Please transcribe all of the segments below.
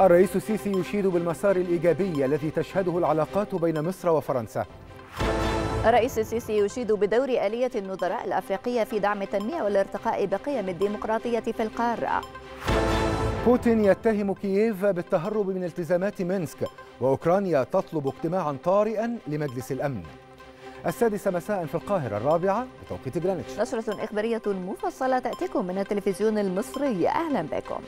الرئيس السيسي يشيد بالمسار الإيجابي الذي تشهده العلاقات بين مصر وفرنسا الرئيس السيسي يشيد بدور آلية النظراء الأفريقية في دعم التنمية والارتقاء بقيم الديمقراطية في القارة بوتين يتهم كييف بالتهرب من التزامات مينسك وأوكرانيا تطلب اجتماعا طارئا لمجلس الأمن السادسة مساء في القاهرة الرابعة بتوقيت جرينتش نشرة إخبارية مفصلة تأتيكم من التلفزيون المصري أهلا بكم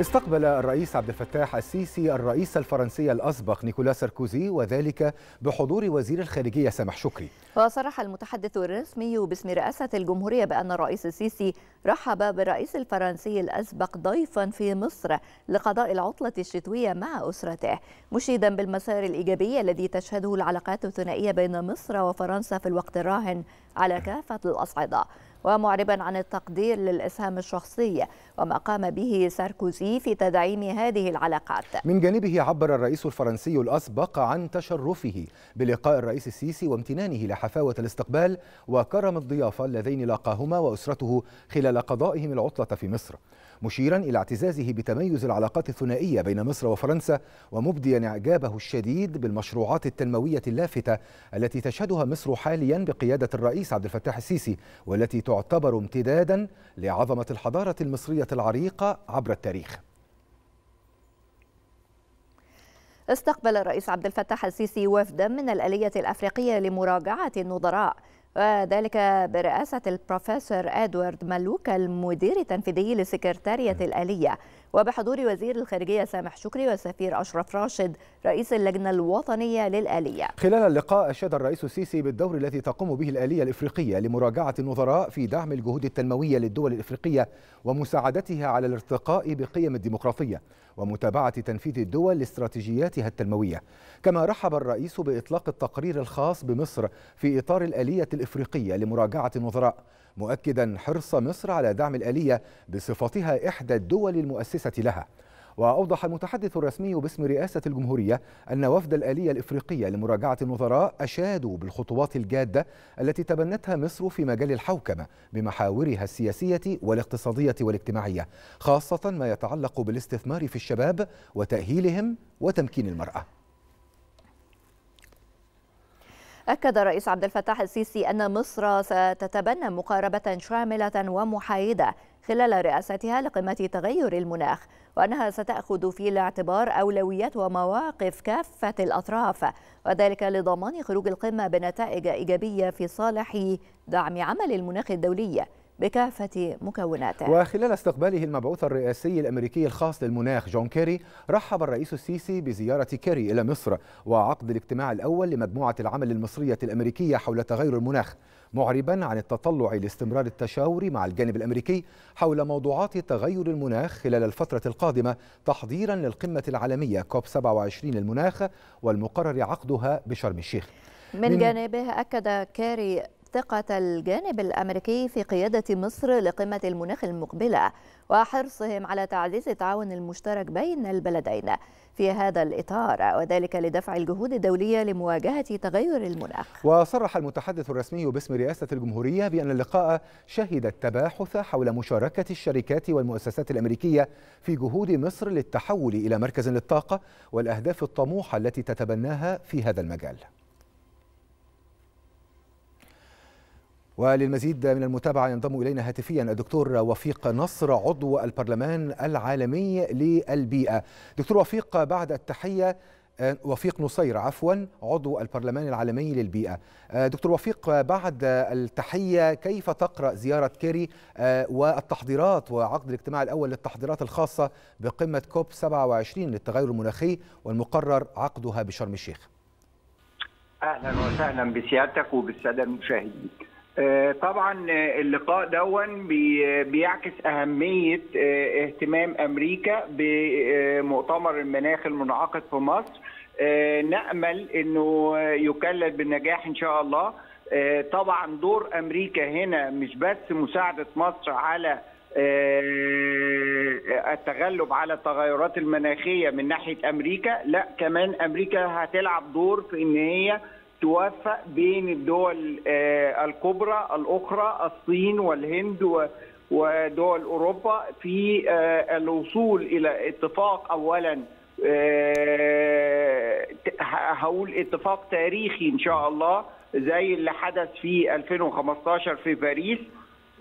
استقبل الرئيس عبد الفتاح السيسي الرئيس الفرنسي الأسبق نيكولا ساركوزي وذلك بحضور وزير الخارجية سامح شكري وصرح المتحدث الرسمي باسم رئاسة الجمهورية بأن الرئيس السيسي رحب بالرئيس الفرنسي الأسبق ضيفا في مصر لقضاء العطلة الشتوية مع أسرته مشيدا بالمسار الإيجابي الذي تشهده العلاقات الثنائية بين مصر وفرنسا في الوقت الراهن على كافة الأصعدة ومعربا عن التقدير للإسهام الشخصي وما قام به ساركوزي في تدعيم هذه العلاقات من جانبه عبر الرئيس الفرنسي الأسبق عن تشرفه بلقاء الرئيس السيسي وامتنانه لحفاوة الاستقبال وكرم الضيافة اللذين لاقاهما وأسرته خلال قضائهم العطلة في مصر مشيرا إلى اعتزازه بتميز العلاقات الثنائية بين مصر وفرنسا ومبديا إعجابه الشديد بالمشروعات التنموية اللافتة التي تشهدها مصر حاليا بقيادة الرئيس عبد الفتاح السيسي والتي تعتبر امتدادا لعظمة الحضارة المصرية العريقة عبر التاريخ استقبل الرئيس عبد الفتاح السيسي وفدا من الآلية الأفريقية لمراجعة النظراء وذلك برئاسة البروفيسور أدوارد ملوك المدير التنفيذي لسكرتارية الآلية وبحضور وزير الخارجية سامح شكري والسفير أشرف راشد رئيس اللجنة الوطنية للآلية خلال اللقاء أشاد الرئيس السيسي بالدور الذي تقوم به الآلية الإفريقية لمراجعة النظراء في دعم الجهود التنموية للدول الإفريقية ومساعدتها على الارتقاء بقيم الديمقراطية ومتابعة تنفيذ الدول لاستراتيجياتها التنموية كما رحب الرئيس بإطلاق التقرير الخاص بمصر في إطار الآلية الإفريقية لمراجعة النظراء مؤكدا حرص مصر على دعم الآلية بصفتها إحدى الدول المؤسسة لها وأوضح المتحدث الرسمي باسم رئاسة الجمهورية أن وفد الآلية الإفريقية لمراجعة النظراء أشادوا بالخطوات الجادة التي تبنتها مصر في مجال الحوكمة بمحاورها السياسية والاقتصادية والاجتماعية خاصة ما يتعلق بالاستثمار في الشباب وتأهيلهم وتمكين المرأة أكد الرئيس عبد الفتاح السيسي أن مصر ستتبنى مقاربة شاملة ومحايدة خلال رئاستها لقمة تغير المناخ وأنها ستأخذ في الاعتبار أولويات ومواقف كافة الأطراف وذلك لضمان خروج القمة بنتائج إيجابية في صالح دعم عمل المناخ الدولي بكافة مكوناته وخلال استقباله المبعوث الرئاسي الأمريكي الخاص للمناخ جون كيري رحب الرئيس السيسي بزيارة كيري إلى مصر وعقد الاجتماع الأول لمجموعة العمل المصرية الأمريكية حول تغير المناخ معربا عن التطلع لاستمرار التشاور مع الجانب الامريكي حول موضوعات تغير المناخ خلال الفتره القادمه تحضيرا للقمه العالميه كوب 27 المناخ والمقرر عقدها بشرم الشيخ من, من جانبه اكد كاري ثقة الجانب الأمريكي في قيادة مصر لقمة المناخ المقبلة وحرصهم على تعزيز التعاون المشترك بين البلدين في هذا الإطار وذلك لدفع الجهود الدولية لمواجهة تغير المناخ وصرح المتحدث الرسمي باسم رئاسة الجمهورية بأن اللقاء شهد التباحث حول مشاركة الشركات والمؤسسات الأمريكية في جهود مصر للتحول إلى مركز للطاقة والأهداف الطموحة التي تتبناها في هذا المجال وللمزيد من المتابعة ينضم إلينا هاتفيا الدكتور وفيق نصر عضو البرلمان العالمي للبيئة دكتور وفيق بعد التحية آه، وفيق نصير عفوا عضو البرلمان العالمي للبيئة آه، دكتور وفيق بعد التحية كيف تقرأ زيارة كيري آه، والتحضيرات وعقد الاجتماع الأول للتحضيرات الخاصة بقمة كوب 27 للتغير المناخي والمقرر عقدها بشرم الشيخ أهلا وسهلا بسيادتك وبالسادة المشاهدين آه، طبعا آه، اللقاء دون بيعكس اهميه آه، اهتمام امريكا بمؤتمر المناخ المنعقد في مصر نامل انه يكلل بالنجاح ان شاء الله طبعا دور امريكا هنا مش بس مساعده مصر على التغلب على التغيرات المناخيه من ناحيه امريكا لا كمان امريكا هتلعب دور في ان هي توفق بين الدول آه، الكبرى الاخرى الصين والهند ودول اوروبا في آه، الوصول الى اتفاق اولا آه، هقول اتفاق تاريخي ان شاء الله زي اللي حدث في 2015 في باريس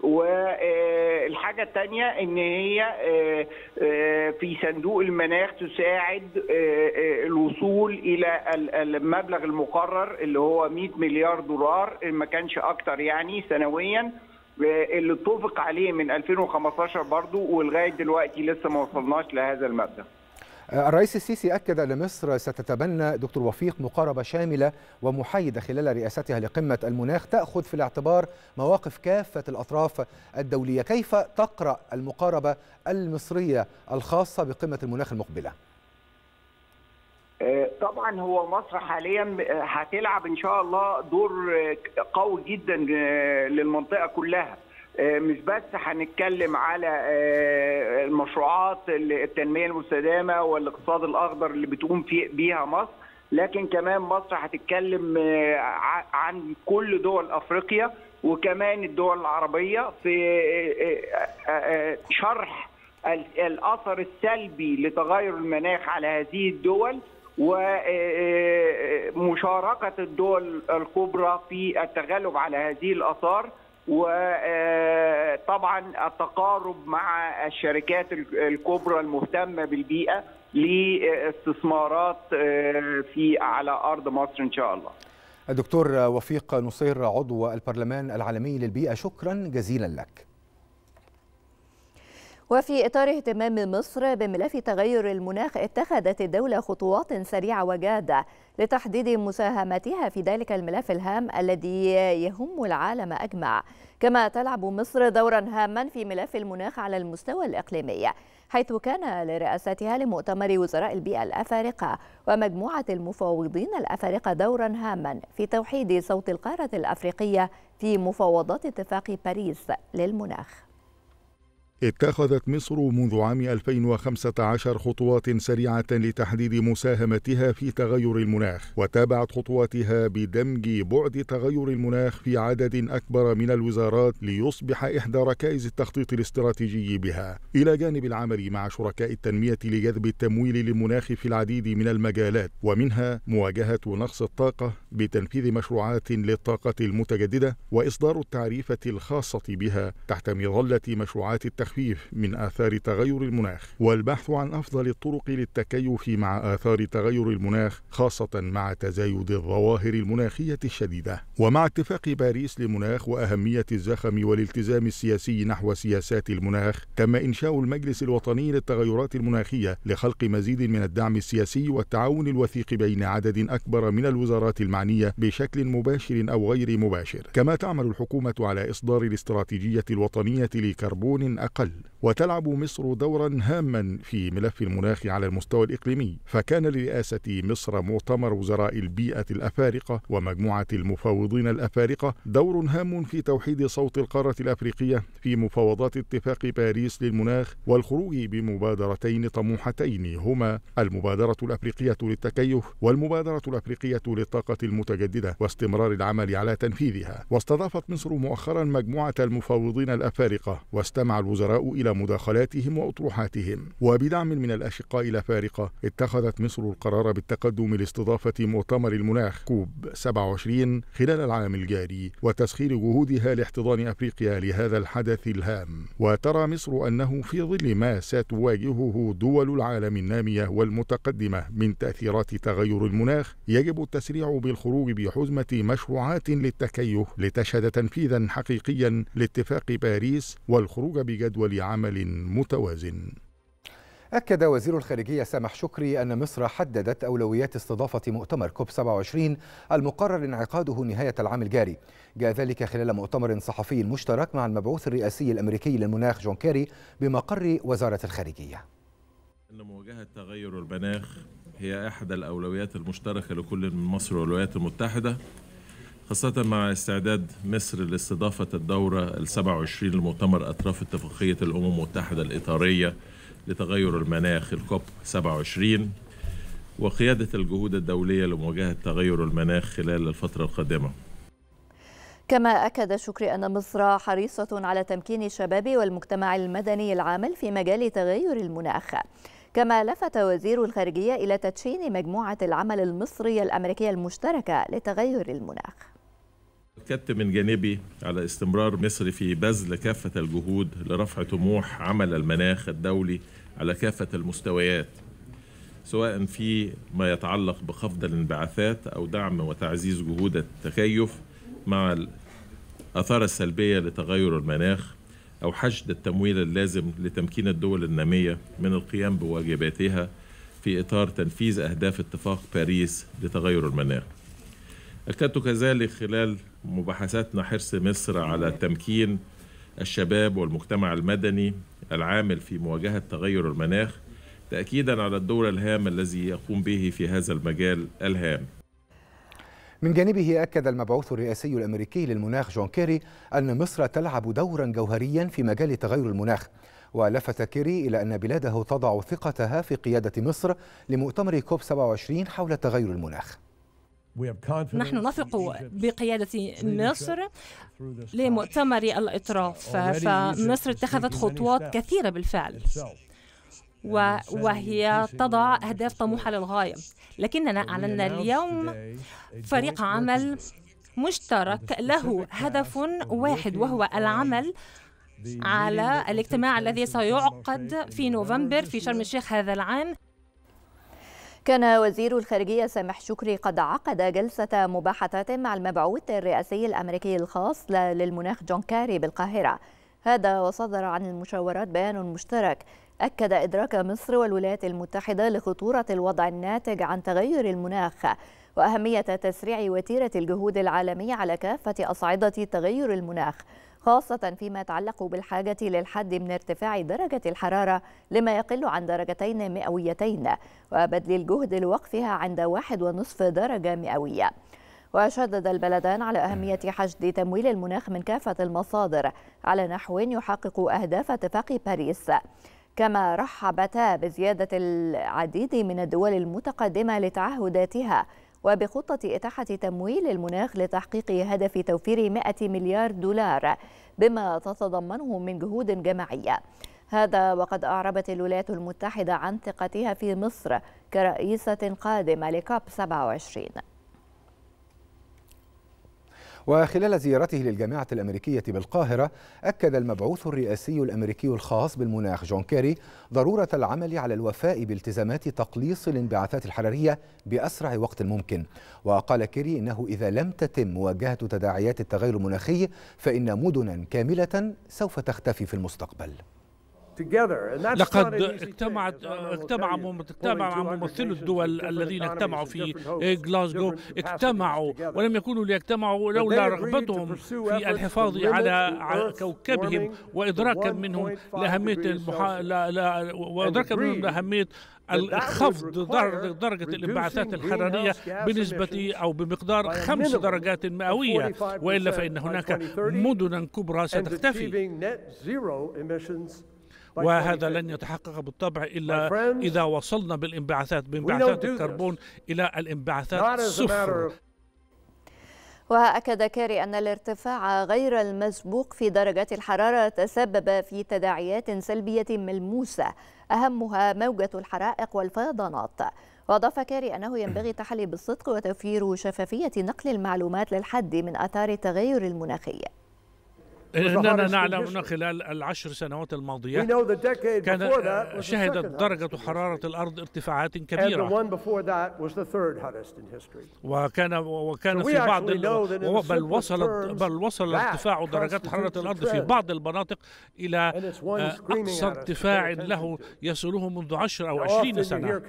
والحاجة الثانية ان هي آه، آه، في صندوق المناخ تساعد آه، الوصول الى المبلغ المقرر اللي هو 100 مليار دولار ما كانش اكتر يعني سنويا اللي اتفق عليه من 2015 برضو ولغايه دلوقتي لسه ما وصلناش لهذا المبلغ الرئيس السيسي أكد أن مصر ستتبنى دكتور وفيق مقاربة شاملة ومحايدة خلال رئاستها لقمة المناخ تأخذ في الاعتبار مواقف كافة الأطراف الدولية كيف تقرأ المقاربة المصرية الخاصة بقمة المناخ المقبلة؟ آه، طبعا هو مصر حاليا آه، هتلعب ان شاء الله دور آه، قوي جدا للمنطقه كلها آه، مش بس هنتكلم على آه، المشروعات التنميه المستدامه والاقتصاد الاخضر اللي بتقوم بيها مصر لكن كمان مصر هتتكلم آه، عن كل دول افريقيا وكمان الدول العربيه في شرح الاثر السلبي لتغير المناخ على هذه الدول ومشاركه الدول الكبرى في التغلب على هذه الاثار وطبعا التقارب مع الشركات الكبرى المهتمه بالبيئه لاستثمارات آه، في على ارض مصر ان شاء الله. الدكتور وفيق نصير عضو البرلمان العالمي للبيئه شكرا جزيلا لك. وفي إطار اهتمام مصر بملف تغير المناخ اتخذت الدولة خطوات سريعة وجادة لتحديد مساهمتها في ذلك الملف الهام الذي يهم العالم أجمع كما تلعب مصر دورا هاما في ملف المناخ على المستوى الإقليمي حيث كان لرئاستها لمؤتمر وزراء البيئة الأفارقة ومجموعة المفاوضين الأفارقة دورا هاما في توحيد صوت القارة الأفريقية في مفاوضات اتفاق باريس للمناخ اتخذت مصر منذ عام 2015 خطوات سريعة لتحديد مساهمتها في تغير المناخ وتابعت خطواتها بدمج بعد تغير المناخ في عدد أكبر من الوزارات ليصبح إحدى ركائز التخطيط الاستراتيجي بها إلى جانب العمل مع شركاء التنمية لجذب التمويل للمناخ في العديد من المجالات ومنها مواجهة نقص الطاقة بتنفيذ مشروعات للطاقة المتجددة وإصدار التعريفة الخاصة بها تحت مظلة مشروعات التخطيط التخفيف من آثار تغير المناخ والبحث عن أفضل الطرق للتكيف مع آثار تغير المناخ خاصة مع تزايد الظواهر المناخية الشديدة ومع اتفاق باريس للمناخ وأهمية الزخم والالتزام السياسي نحو سياسات المناخ تم إنشاء المجلس الوطني للتغيرات المناخية لخلق مزيد من الدعم السياسي والتعاون الوثيق بين عدد أكبر من الوزارات المعنية بشكل مباشر أو غير مباشر كما تعمل الحكومة على إصدار الاستراتيجية الوطنية لكربون أقل أقل وتلعب مصر دورا هاما في ملف المناخ على المستوى الإقليمي فكان لرئاسة مصر مؤتمر وزراء البيئة الأفارقة ومجموعة المفاوضين الأفارقة دور هام في توحيد صوت القارة الأفريقية في مفاوضات اتفاق باريس للمناخ والخروج بمبادرتين طموحتين هما المبادرة الأفريقية للتكيف والمبادرة الأفريقية للطاقة المتجددة واستمرار العمل على تنفيذها واستضافت مصر مؤخرا مجموعة المفاوضين الأفارقة واستمع الوزراء الوزراء إلى مداخلاتهم وأطروحاتهم وبدعم من الأشقاء الأفارقة فارقة اتخذت مصر القرار بالتقدم لاستضافة مؤتمر المناخ كوب 27 خلال العام الجاري وتسخير جهودها لاحتضان أفريقيا لهذا الحدث الهام وترى مصر أنه في ظل ما ستواجهه دول العالم النامية والمتقدمة من تأثيرات تغير المناخ يجب التسريع بالخروج بحزمة مشروعات للتكيف لتشهد تنفيذا حقيقيا لاتفاق باريس والخروج بجدوى جدول عمل متوازن أكد وزير الخارجية سامح شكري أن مصر حددت أولويات استضافة مؤتمر كوب 27 المقرر انعقاده نهاية العام الجاري جاء ذلك خلال مؤتمر صحفي مشترك مع المبعوث الرئاسي الأمريكي للمناخ جون كيري بمقر وزارة الخارجية أن مواجهة تغير المناخ هي أحد الأولويات المشتركة لكل من مصر والولايات المتحدة خاصة مع استعداد مصر لاستضافة الدورة ال 27 لمؤتمر أطراف اتفاقية الأمم المتحدة الإطارية لتغير المناخ الكوب 27 وقيادة الجهود الدولية لمواجهة تغير المناخ خلال الفترة القادمة كما أكد شكري أن مصر حريصة على تمكين الشباب والمجتمع المدني العامل في مجال تغير المناخ كما لفت وزير الخارجية إلى تدشين مجموعة العمل المصرية الأمريكية المشتركة لتغير المناخ اكدت من جانبي على استمرار مصر في بذل كافة الجهود لرفع طموح عمل المناخ الدولي على كافة المستويات سواء في ما يتعلق بخفض الانبعاثات أو دعم وتعزيز جهود التكيف مع الأثار السلبية لتغير المناخ أو حشد التمويل اللازم لتمكين الدول النامية من القيام بواجباتها في إطار تنفيذ أهداف اتفاق باريس لتغير المناخ أكدت كذلك خلال مباحثاتنا حرص مصر على تمكين الشباب والمجتمع المدني العامل في مواجهة تغير المناخ تأكيدا على الدور الهام الذي يقوم به في هذا المجال الهام من جانبه أكد المبعوث الرئاسي الأمريكي للمناخ جون كيري أن مصر تلعب دورا جوهريا في مجال تغير المناخ ولفت كيري إلى أن بلاده تضع ثقتها في قيادة مصر لمؤتمر كوب 27 حول تغير المناخ نحن نثق بقيادة مصر لمؤتمر الإطراف فمصر اتخذت خطوات كثيرة بالفعل وهي تضع أهداف طموحة للغاية لكننا أعلنا اليوم فريق عمل مشترك له هدف واحد وهو العمل على الاجتماع الذي سيعقد في نوفمبر في شرم الشيخ هذا العام كان وزير الخارجية سامح شكري قد عقد جلسة مباحثات مع المبعوث الرئاسي الأمريكي الخاص للمناخ جون كاري بالقاهرة هذا وصدر عن المشاورات بيان مشترك أكد إدراك مصر والولايات المتحدة لخطورة الوضع الناتج عن تغير المناخ وأهمية تسريع وتيرة الجهود العالمية على كافة أصعدة تغير المناخ خاصة فيما يتعلق بالحاجة للحد من ارتفاع درجة الحرارة لما يقل عن درجتين مئويتين وبذل الجهد لوقفها عند واحد ونصف درجة مئوية وشدد البلدان على أهمية حشد تمويل المناخ من كافة المصادر على نحو يحقق أهداف اتفاق باريس كما رحبتا بزيادة العديد من الدول المتقدمة لتعهداتها وبخطة إتاحة تمويل المناخ لتحقيق هدف توفير 100 مليار دولار بما تتضمنه من جهود جماعية هذا وقد أعربت الولايات المتحدة عن ثقتها في مصر كرئيسة قادمة لكاب 27 وخلال زيارته للجامعة الأمريكية بالقاهرة أكد المبعوث الرئاسي الأمريكي الخاص بالمناخ جون كيري ضرورة العمل على الوفاء بالتزامات تقليص الانبعاثات الحرارية بأسرع وقت ممكن وقال كيري إنه إذا لم تتم مواجهة تداعيات التغير المناخي فإن مدنا كاملة سوف تختفي في المستقبل لقد اجتمعت اجتمع اجتمع ممثلو الدول الذين اجتمعوا في جلاسكو اجتمعوا ولم يكونوا ليجتمعوا لولا رغبتهم في الحفاظ على كوكبهم وادراكا منهم لاهميه المحا... لا لا وادراكا منهم لاهميه خفض درجة الانبعاثات الحرارية بنسبة أو بمقدار خمس درجات مئوية وإلا فإن هناك مدنا كبرى ستختفي وهذا لن يتحقق بالطبع إلا إذا وصلنا بالانبعاثات بانبعاثات الكربون إلى الانبعاثات الصفر وأكد كاري أن الارتفاع غير المسبوق في درجات الحرارة تسبب في تداعيات سلبية ملموسة أهمها موجة الحرائق والفيضانات وأضاف كاري أنه ينبغي التحلي بالصدق وتوفير شفافية نقل المعلومات للحد من آثار التغير المناخي إننا إيه، نعلم أن خلال العشر سنوات الماضية كان آه، شهدت درجة حرارة الأرض ارتفاعات كبيرة وكان وكان في بعض بل وصل بل وصل ارتفاع درجات حرارة الأرض في بعض المناطق إلى آه، أقصى ارتفاع له يصله منذ 10 أو 20 سنة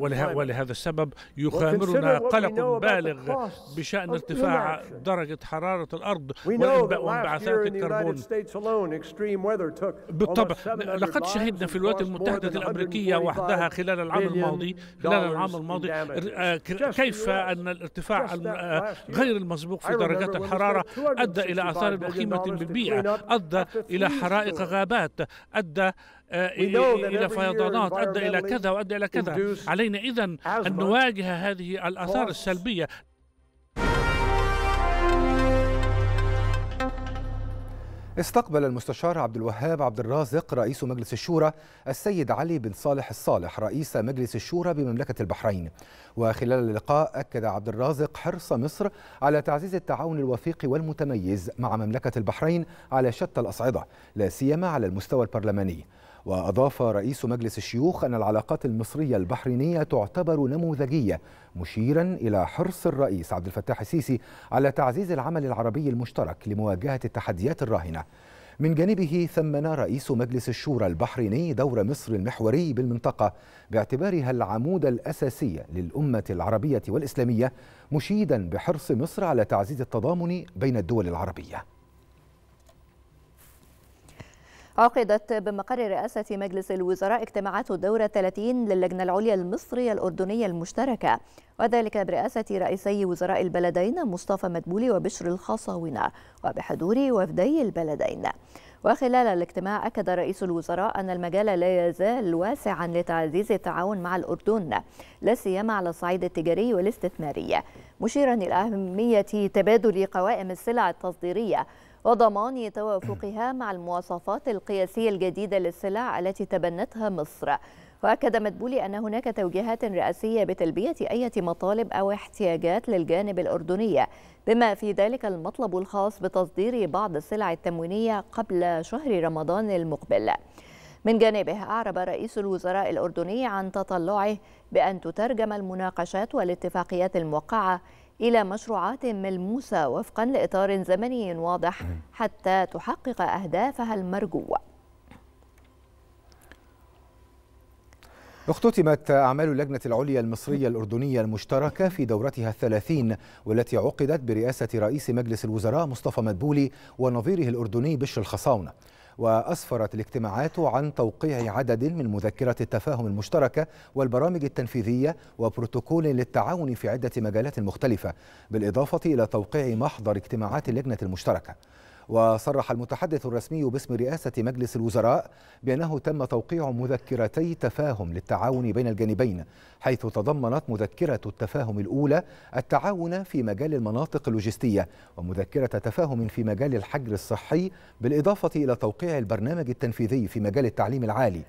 وله ولهذا السبب يخامرنا قلق بالغ بشأن ارتفاع درجة حرارة حرارة الأرض وانبعاثات الكربون بالطبع لقد شهدنا في الولايات المتحدة الأمريكية وحدها خلال العام الماضي خلال العام الماضي آه، كيف أن الارتفاع آه، غير المسبوق في درجات الحرارة أدى إلى آثار مخيمة بالبيئة أدى إلى حرائق غابات أدى آه، الى فيضانات ادى الى كذا وادى الى كذا علينا اذا ان نواجه هذه الاثار السلبيه استقبل المستشار عبد الوهاب عبد الرازق رئيس مجلس الشورى السيد علي بن صالح الصالح رئيس مجلس الشورى بمملكة البحرين وخلال اللقاء أكد عبد الرازق حرص مصر على تعزيز التعاون الوثيق والمتميز مع مملكة البحرين على شتى الأصعدة لا سيما على المستوى البرلماني وأضاف رئيس مجلس الشيوخ أن العلاقات المصرية البحرينية تعتبر نموذجية مشيرا إلى حرص الرئيس عبد الفتاح السيسي على تعزيز العمل العربي المشترك لمواجهة التحديات الراهنة من جانبه ثمن رئيس مجلس الشورى البحريني دور مصر المحوري بالمنطقة باعتبارها العمود الأساسي للأمة العربية والإسلامية مشيدا بحرص مصر على تعزيز التضامن بين الدول العربية عقدت بمقر رئاسة مجلس الوزراء اجتماعات الدورة 30 للجنة العليا المصرية الأردنية المشتركة وذلك برئاسة رئيسي وزراء البلدين مصطفى مدبولي وبشر الخصاونة وبحضور وفدي البلدين وخلال الاجتماع أكد رئيس الوزراء أن المجال لا يزال واسعا لتعزيز التعاون مع الأردن لا سيما على الصعيد التجاري والاستثماري مشيرا إلى أهمية تبادل قوائم السلع التصديرية وضمان توافقها مع المواصفات القياسية الجديدة للسلع التي تبنتها مصر وأكد مدبولي أن هناك توجيهات رئاسية بتلبية أي مطالب أو احتياجات للجانب الأردني بما في ذلك المطلب الخاص بتصدير بعض السلع التموينية قبل شهر رمضان المقبل من جانبه أعرب رئيس الوزراء الأردني عن تطلعه بأن تترجم المناقشات والاتفاقيات الموقعة إلى مشروعات ملموسة وفقا لإطار زمني واضح حتى تحقق أهدافها المرجوة اختتمت أعمال اللجنة العليا المصرية الأردنية المشتركة في دورتها الثلاثين والتي عقدت برئاسة رئيس مجلس الوزراء مصطفى مدبولي ونظيره الأردني بشر الخصاونة وأسفرت الاجتماعات عن توقيع عدد من مذكرة التفاهم المشتركة والبرامج التنفيذية وبروتوكول للتعاون في عدة مجالات مختلفة بالإضافة إلى توقيع محضر اجتماعات اللجنة المشتركة وصرح المتحدث الرسمي باسم رئاسة مجلس الوزراء بأنه تم توقيع مذكرتي تفاهم للتعاون بين الجانبين حيث تضمنت مذكرة التفاهم الأولى التعاون في مجال المناطق اللوجستية ومذكرة تفاهم في مجال الحجر الصحي بالإضافة إلى توقيع البرنامج التنفيذي في مجال التعليم العالي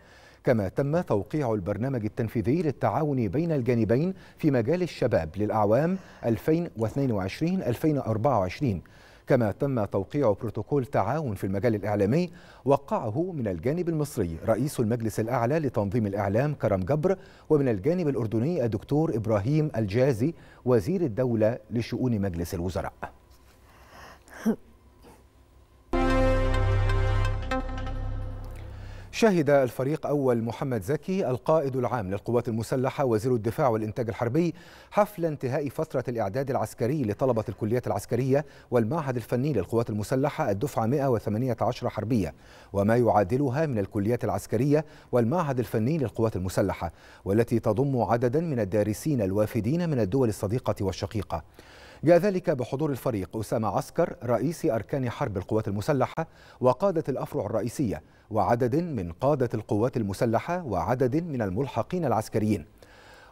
كما تم توقيع البرنامج التنفيذي للتعاون بين الجانبين في مجال الشباب للأعوام 2022-2024 كما تم توقيع بروتوكول تعاون في المجال الإعلامي وقعه من الجانب المصري رئيس المجلس الأعلى لتنظيم الإعلام كرم جبر ومن الجانب الأردني الدكتور إبراهيم الجازي وزير الدولة لشؤون مجلس الوزراء شهد الفريق أول محمد زكي القائد العام للقوات المسلحة وزير الدفاع والإنتاج الحربي حفل انتهاء فترة الإعداد العسكري لطلبة الكليات العسكرية والمعهد الفني للقوات المسلحة الدفعة 118 حربية وما يعادلها من الكليات العسكرية والمعهد الفني للقوات المسلحة والتي تضم عددا من الدارسين الوافدين من الدول الصديقة والشقيقة جاء ذلك بحضور الفريق أسامة عسكر رئيس أركان حرب القوات المسلحة وقادة الأفرع الرئيسية وعدد من قادة القوات المسلحة وعدد من الملحقين العسكريين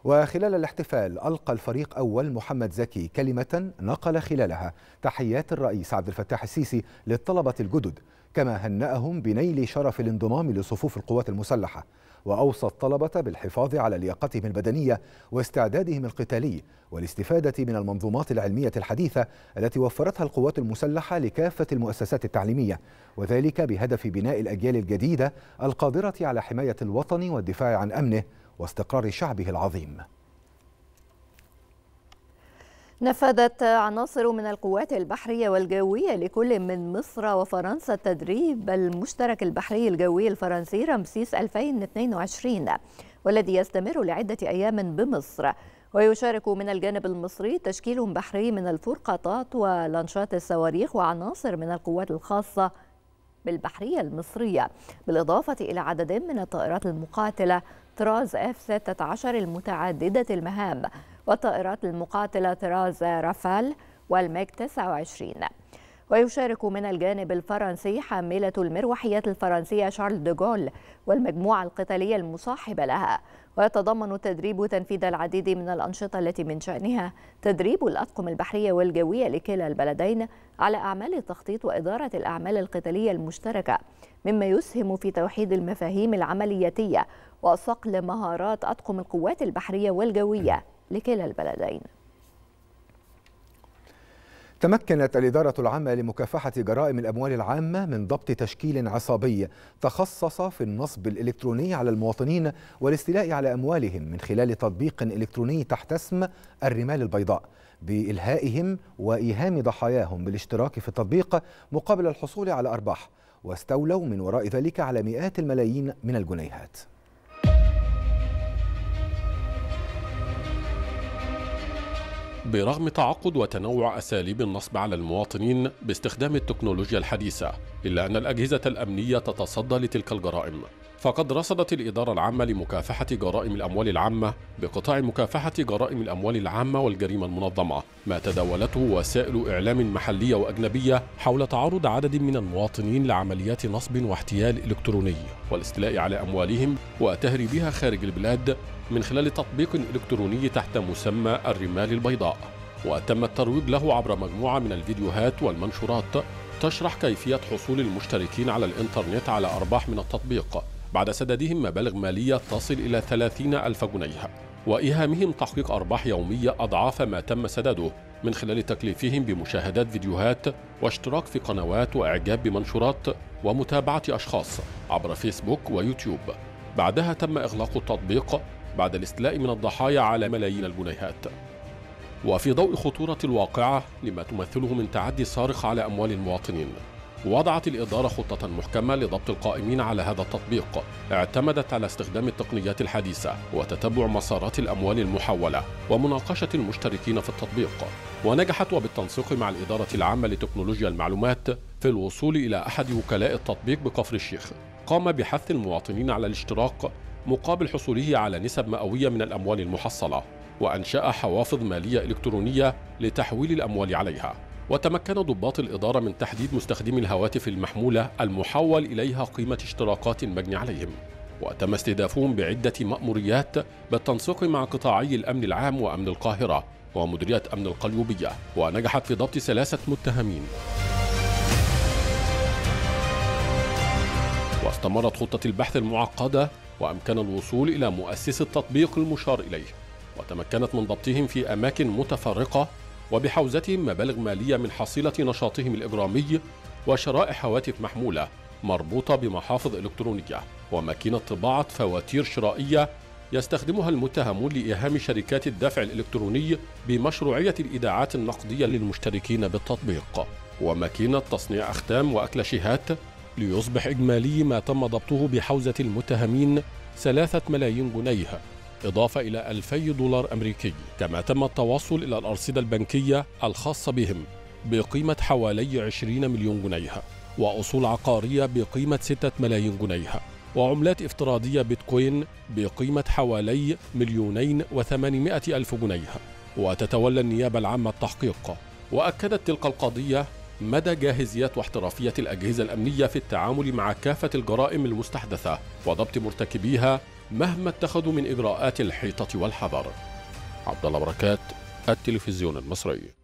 وخلال الاحتفال ألقى الفريق أول محمد زكي كلمة نقل خلالها تحيات الرئيس عبد الفتاح السيسي للطلبة الجدد كما هنأهم بنيل شرف الانضمام لصفوف القوات المسلحة وأوصى الطلبة بالحفاظ على لياقتهم البدنية واستعدادهم القتالي والاستفادة من المنظومات العلمية الحديثة التي وفرتها القوات المسلحة لكافة المؤسسات التعليمية وذلك بهدف بناء الأجيال الجديدة القادرة على حماية الوطن والدفاع عن أمنه واستقرار شعبه العظيم نفذت عناصر من القوات البحرية والجوية لكل من مصر وفرنسا التدريب المشترك البحري الجوي الفرنسي رمسيس 2022 والذي يستمر لعدة أيام بمصر ويشارك من الجانب المصري تشكيل بحري من الفرقاطات ولانشات الصواريخ وعناصر من القوات الخاصة بالبحرية المصرية بالإضافة إلى عدد من الطائرات المقاتلة طراز F-16 المتعددة المهام والطائرات المقاتلة طراز رافال والميك 29 ويشارك من الجانب الفرنسي حاملة المروحيات الفرنسية شارل دوغول والمجموعة القتالية المصاحبة لها ويتضمن التدريب تنفيذ العديد من الأنشطة التي من شأنها تدريب الأطقم البحرية والجوية لكلا البلدين على أعمال التخطيط وإدارة الأعمال القتالية المشتركة مما يسهم في توحيد المفاهيم العملياتية وصقل مهارات أطقم القوات البحرية والجوية لكلا البلدين تمكنت الإدارة العامة لمكافحة جرائم الأموال العامة من ضبط تشكيل عصابي تخصص في النصب الإلكتروني على المواطنين والاستيلاء على أموالهم من خلال تطبيق إلكتروني تحت اسم الرمال البيضاء بإلهائهم وإيهام ضحاياهم بالاشتراك في التطبيق مقابل الحصول على أرباح واستولوا من وراء ذلك على مئات الملايين من الجنيهات برغم تعقد وتنوع أساليب النصب على المواطنين باستخدام التكنولوجيا الحديثة إلا أن الأجهزة الأمنية تتصدى لتلك الجرائم فقد رصدت الإدارة العامة لمكافحة جرائم الأموال العامة بقطاع مكافحة جرائم الأموال العامة والجريمة المنظمة ما تداولته وسائل إعلام محلية وأجنبية حول تعرض عدد من المواطنين لعمليات نصب واحتيال إلكتروني والاستيلاء على أموالهم وتهريبها خارج البلاد من خلال تطبيق إلكتروني تحت مسمى الرمال البيضاء وتم الترويج له عبر مجموعة من الفيديوهات والمنشورات تشرح كيفية حصول المشتركين على الإنترنت على أرباح من التطبيق بعد سددهم مبالغ مالية تصل إلى 30 ألف جنيه وإيهامهم تحقيق أرباح يومية أضعاف ما تم سدده من خلال تكليفهم بمشاهدات فيديوهات واشتراك في قنوات وإعجاب بمنشورات ومتابعة أشخاص عبر فيسبوك ويوتيوب بعدها تم إغلاق التطبيق بعد الاستيلاء من الضحايا على ملايين الجنيهات وفي ضوء خطورة الواقعة لما تمثله من تعدي صارخ على أموال المواطنين وضعت الإدارة خطة محكمة لضبط القائمين على هذا التطبيق اعتمدت على استخدام التقنيات الحديثة وتتبع مسارات الأموال المحولة ومناقشة المشتركين في التطبيق ونجحت وبالتنسيق مع الإدارة العامة لتكنولوجيا المعلومات في الوصول إلى أحد وكلاء التطبيق بكفر الشيخ قام بحث المواطنين على الاشتراك مقابل حصوله على نسب مئوية من الأموال المحصلة وأنشأ حوافظ مالية إلكترونية لتحويل الأموال عليها وتمكن ضباط الإدارة من تحديد مستخدمي الهواتف المحمولة المحول إليها قيمة اشتراكات المجني عليهم وتم استهدافهم بعدة مأموريات بالتنسيق مع قطاعي الأمن العام وأمن القاهرة ومديرية أمن القليوبية ونجحت في ضبط ثلاثة متهمين واستمرت خطة البحث المعقدة وأمكن الوصول إلى مؤسس التطبيق المشار إليه وتمكنت من ضبطهم في أماكن متفرقة وبحوزتهم مبالغ مالية من حصيلة نشاطهم الإجرامي وشرائح هواتف محمولة مربوطة بمحافظ إلكترونية وماكينة طباعة فواتير شرائية يستخدمها المتهمون لإيهام شركات الدفع الإلكتروني بمشروعية الإيداعات النقدية للمشتركين بالتطبيق وماكينة تصنيع أختام شهات ليصبح إجمالي ما تم ضبطه بحوزة المتهمين ثلاثة ملايين جنيه إضافة إلى 2000 دولار أمريكي كما تم التوصل إلى الأرصدة البنكية الخاصة بهم بقيمة حوالي 20 مليون جنيه وأصول عقارية بقيمة 6 ملايين جنيه وعملات افتراضية بيتكوين بقيمة حوالي مليونين وثمانمائة ألف جنيه وتتولى النيابة العامة التحقيق وأكدت تلك القضية مدى جاهزية واحترافية الأجهزة الأمنية في التعامل مع كافة الجرائم المستحدثة وضبط مرتكبيها مهما اتخذوا من إجراءات الحيطة والحذر عبد الله بركات التلفزيون المصري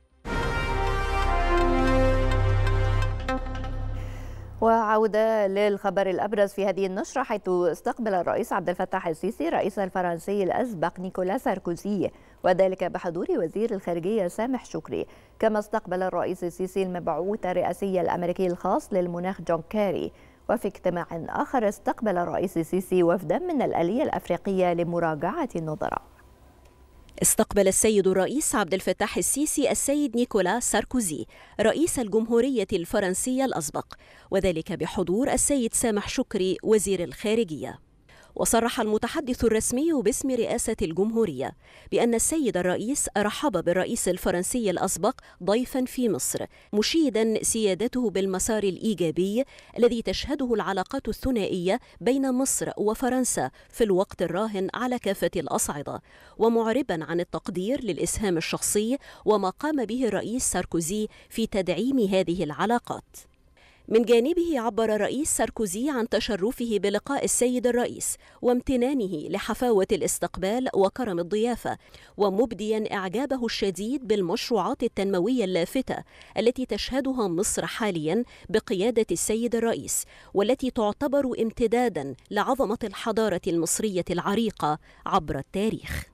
وعودة للخبر الأبرز في هذه النشرة حيث استقبل الرئيس عبد الفتاح السيسي رئيس الفرنسي الأسبق نيكولا ساركوزي وذلك بحضور وزير الخارجية سامح شكري كما استقبل الرئيس السيسي المبعوث الرئاسي الأمريكي الخاص للمناخ جون كاري وفي اجتماع آخر استقبل الرئيس السيسي وفدا من الآلية الأفريقية لمراجعة النظره استقبل السيد الرئيس عبد الفتاح السيسي السيد نيكولا ساركوزي رئيس الجمهورية الفرنسية الأسبق وذلك بحضور السيد سامح شكري وزير الخارجية وصرح المتحدث الرسمي باسم رئاسة الجمهورية بأن السيد الرئيس رحب بالرئيس الفرنسي الأسبق ضيفا في مصر مشيدا سيادته بالمسار الإيجابي الذي تشهده العلاقات الثنائية بين مصر وفرنسا في الوقت الراهن على كافة الأصعدة ومعربا عن التقدير للإسهام الشخصي وما قام به الرئيس ساركوزي في تدعيم هذه العلاقات من جانبه عبر الرئيس ساركوزي عن تشرفه بلقاء السيد الرئيس وامتنانه لحفاوة الاستقبال وكرم الضيافة ومبديا إعجابه الشديد بالمشروعات التنموية اللافتة التي تشهدها مصر حاليا بقيادة السيد الرئيس والتي تعتبر امتدادا لعظمة الحضارة المصرية العريقة عبر التاريخ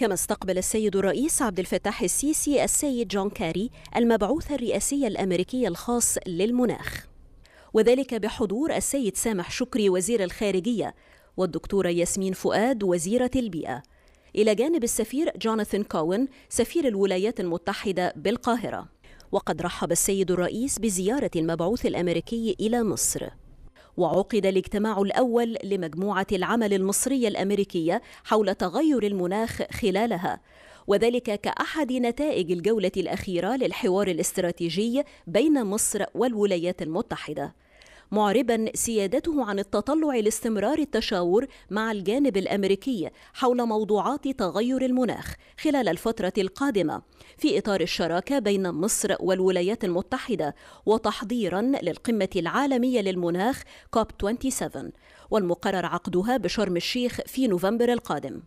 كما استقبل السيد الرئيس عبد الفتاح السيسي السيد جون كاري المبعوث الرئاسي الامريكي الخاص للمناخ وذلك بحضور السيد سامح شكري وزير الخارجيه والدكتوره ياسمين فؤاد وزيره البيئه الى جانب السفير جوناثان كوين سفير الولايات المتحده بالقاهره وقد رحب السيد الرئيس بزياره المبعوث الامريكي الى مصر وعقد الاجتماع الأول لمجموعة العمل المصرية الأمريكية حول تغير المناخ خلالها وذلك كأحد نتائج الجولة الأخيرة للحوار الاستراتيجي بين مصر والولايات المتحدة معربا سيادته عن التطلع لاستمرار التشاور مع الجانب الامريكي حول موضوعات تغير المناخ خلال الفتره القادمه في اطار الشراكه بين مصر والولايات المتحده وتحضيرا للقمه العالميه للمناخ كوب 27 والمقرر عقدها بشرم الشيخ في نوفمبر القادم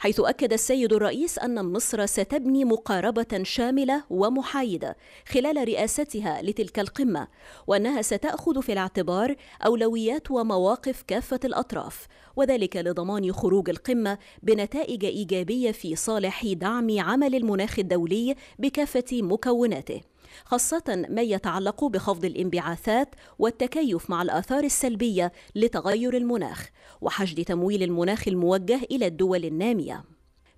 حيث أكد السيد الرئيس أن مصر ستبني مقاربة شاملة ومحايدة خلال رئاستها لتلك القمة وأنها ستأخذ في الاعتبار أولويات ومواقف كافة الأطراف وذلك لضمان خروج القمة بنتائج إيجابية في صالح دعم عمل المناخ الدولي بكافة مكوناته خاصة ما يتعلق بخفض الانبعاثات والتكيف مع الآثار السلبية لتغير المناخ وحشد تمويل المناخ الموجه إلى الدول النامية.